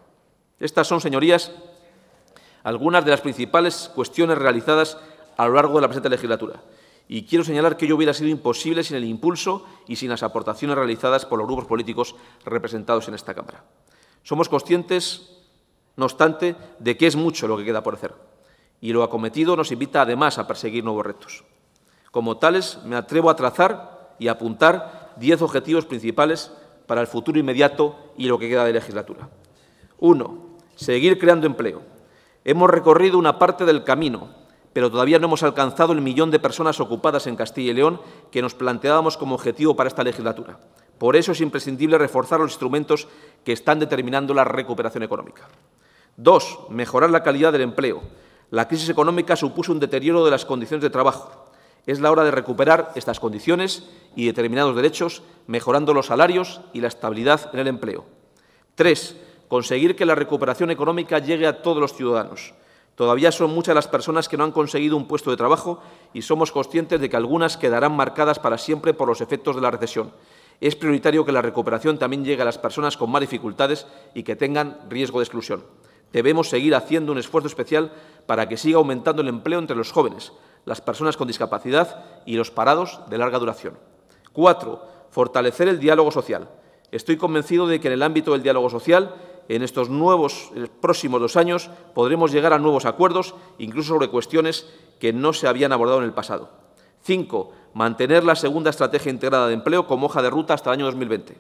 Estas son, señorías, algunas de las principales cuestiones realizadas a lo largo de la presente legislatura. Y quiero señalar que ello hubiera sido imposible sin el impulso y sin las aportaciones realizadas por los grupos políticos representados en esta Cámara. Somos conscientes no obstante, de que es mucho lo que queda por hacer. Y lo acometido nos invita además a perseguir nuevos retos. Como tales, me atrevo a trazar y apuntar diez objetivos principales para el futuro inmediato y lo que queda de legislatura. Uno, Seguir creando empleo. Hemos recorrido una parte del camino, pero todavía no hemos alcanzado el millón de personas ocupadas en Castilla y León que nos planteábamos como objetivo para esta legislatura. Por eso es imprescindible reforzar los instrumentos que están determinando la recuperación económica. Dos, mejorar la calidad del empleo. La crisis económica supuso un deterioro de las condiciones de trabajo. Es la hora de recuperar estas condiciones y determinados derechos, mejorando los salarios y la estabilidad en el empleo. Tres, conseguir que la recuperación económica llegue a todos los ciudadanos. Todavía son muchas las personas que no han conseguido un puesto de trabajo y somos conscientes de que algunas quedarán marcadas para siempre por los efectos de la recesión. Es prioritario que la recuperación también llegue a las personas con más dificultades y que tengan riesgo de exclusión. Debemos seguir haciendo un esfuerzo especial para que siga aumentando el empleo entre los jóvenes, las personas con discapacidad y los parados de larga duración. Cuatro, fortalecer el diálogo social. Estoy convencido de que en el ámbito del diálogo social, en estos nuevos próximos dos años, podremos llegar a nuevos acuerdos, incluso sobre cuestiones que no se habían abordado en el pasado. Cinco, mantener la segunda estrategia integrada de empleo como hoja de ruta hasta el año 2020.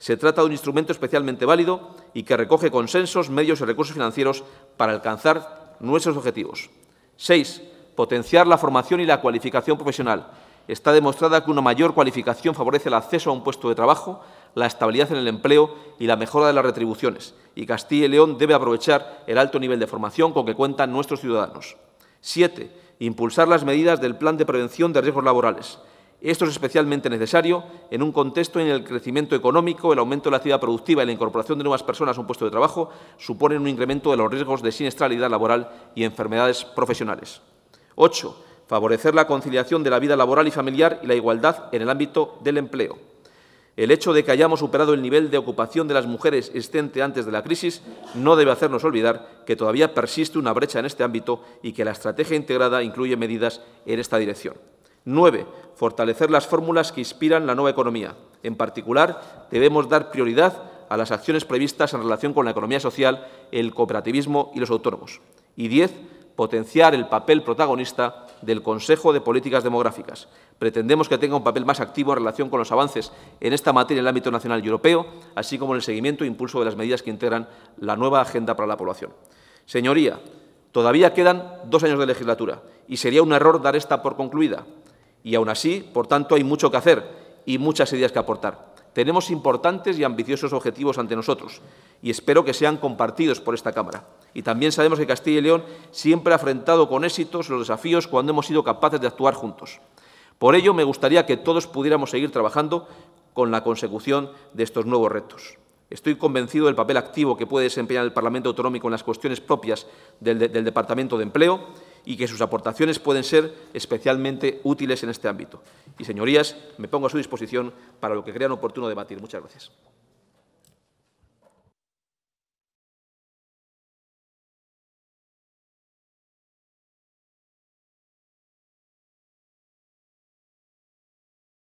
Se trata de un instrumento especialmente válido y que recoge consensos, medios y recursos financieros para alcanzar nuestros objetivos. 6. Potenciar la formación y la cualificación profesional. Está demostrada que una mayor cualificación favorece el acceso a un puesto de trabajo, la estabilidad en el empleo y la mejora de las retribuciones, y Castilla y León debe aprovechar el alto nivel de formación con que cuentan nuestros ciudadanos. 7. Impulsar las medidas del Plan de Prevención de Riesgos Laborales. Esto es especialmente necesario en un contexto en el crecimiento económico, el aumento de la actividad productiva y la incorporación de nuevas personas a un puesto de trabajo suponen un incremento de los riesgos de siniestralidad laboral y enfermedades profesionales. 8. Favorecer la conciliación de la vida laboral y familiar y la igualdad en el ámbito del empleo. El hecho de que hayamos superado el nivel de ocupación de las mujeres existente antes de la crisis no debe hacernos olvidar que todavía persiste una brecha en este ámbito y que la estrategia integrada incluye medidas en esta dirección. 9 fortalecer las fórmulas que inspiran la nueva economía. En particular, debemos dar prioridad a las acciones previstas en relación con la economía social, el cooperativismo y los autónomos. Y diez, Potenciar el papel protagonista del Consejo de Políticas Demográficas. Pretendemos que tenga un papel más activo en relación con los avances en esta materia en el ámbito nacional y europeo, así como en el seguimiento e impulso de las medidas que integran la nueva agenda para la población. Señoría, todavía quedan dos años de legislatura y sería un error dar esta por concluida. Y aún así, por tanto, hay mucho que hacer y muchas ideas que aportar. Tenemos importantes y ambiciosos objetivos ante nosotros y espero que sean compartidos por esta Cámara. Y también sabemos que Castilla y León siempre ha afrontado con éxitos los desafíos cuando hemos sido capaces de actuar juntos. Por ello, me gustaría que todos pudiéramos seguir trabajando con la consecución de estos nuevos retos. Estoy convencido del papel activo que puede desempeñar el Parlamento Autonómico en las cuestiones propias del, del Departamento de Empleo y que sus aportaciones pueden ser especialmente útiles en este ámbito. Y, señorías, me pongo a su disposición para lo que crean oportuno debatir. Muchas gracias.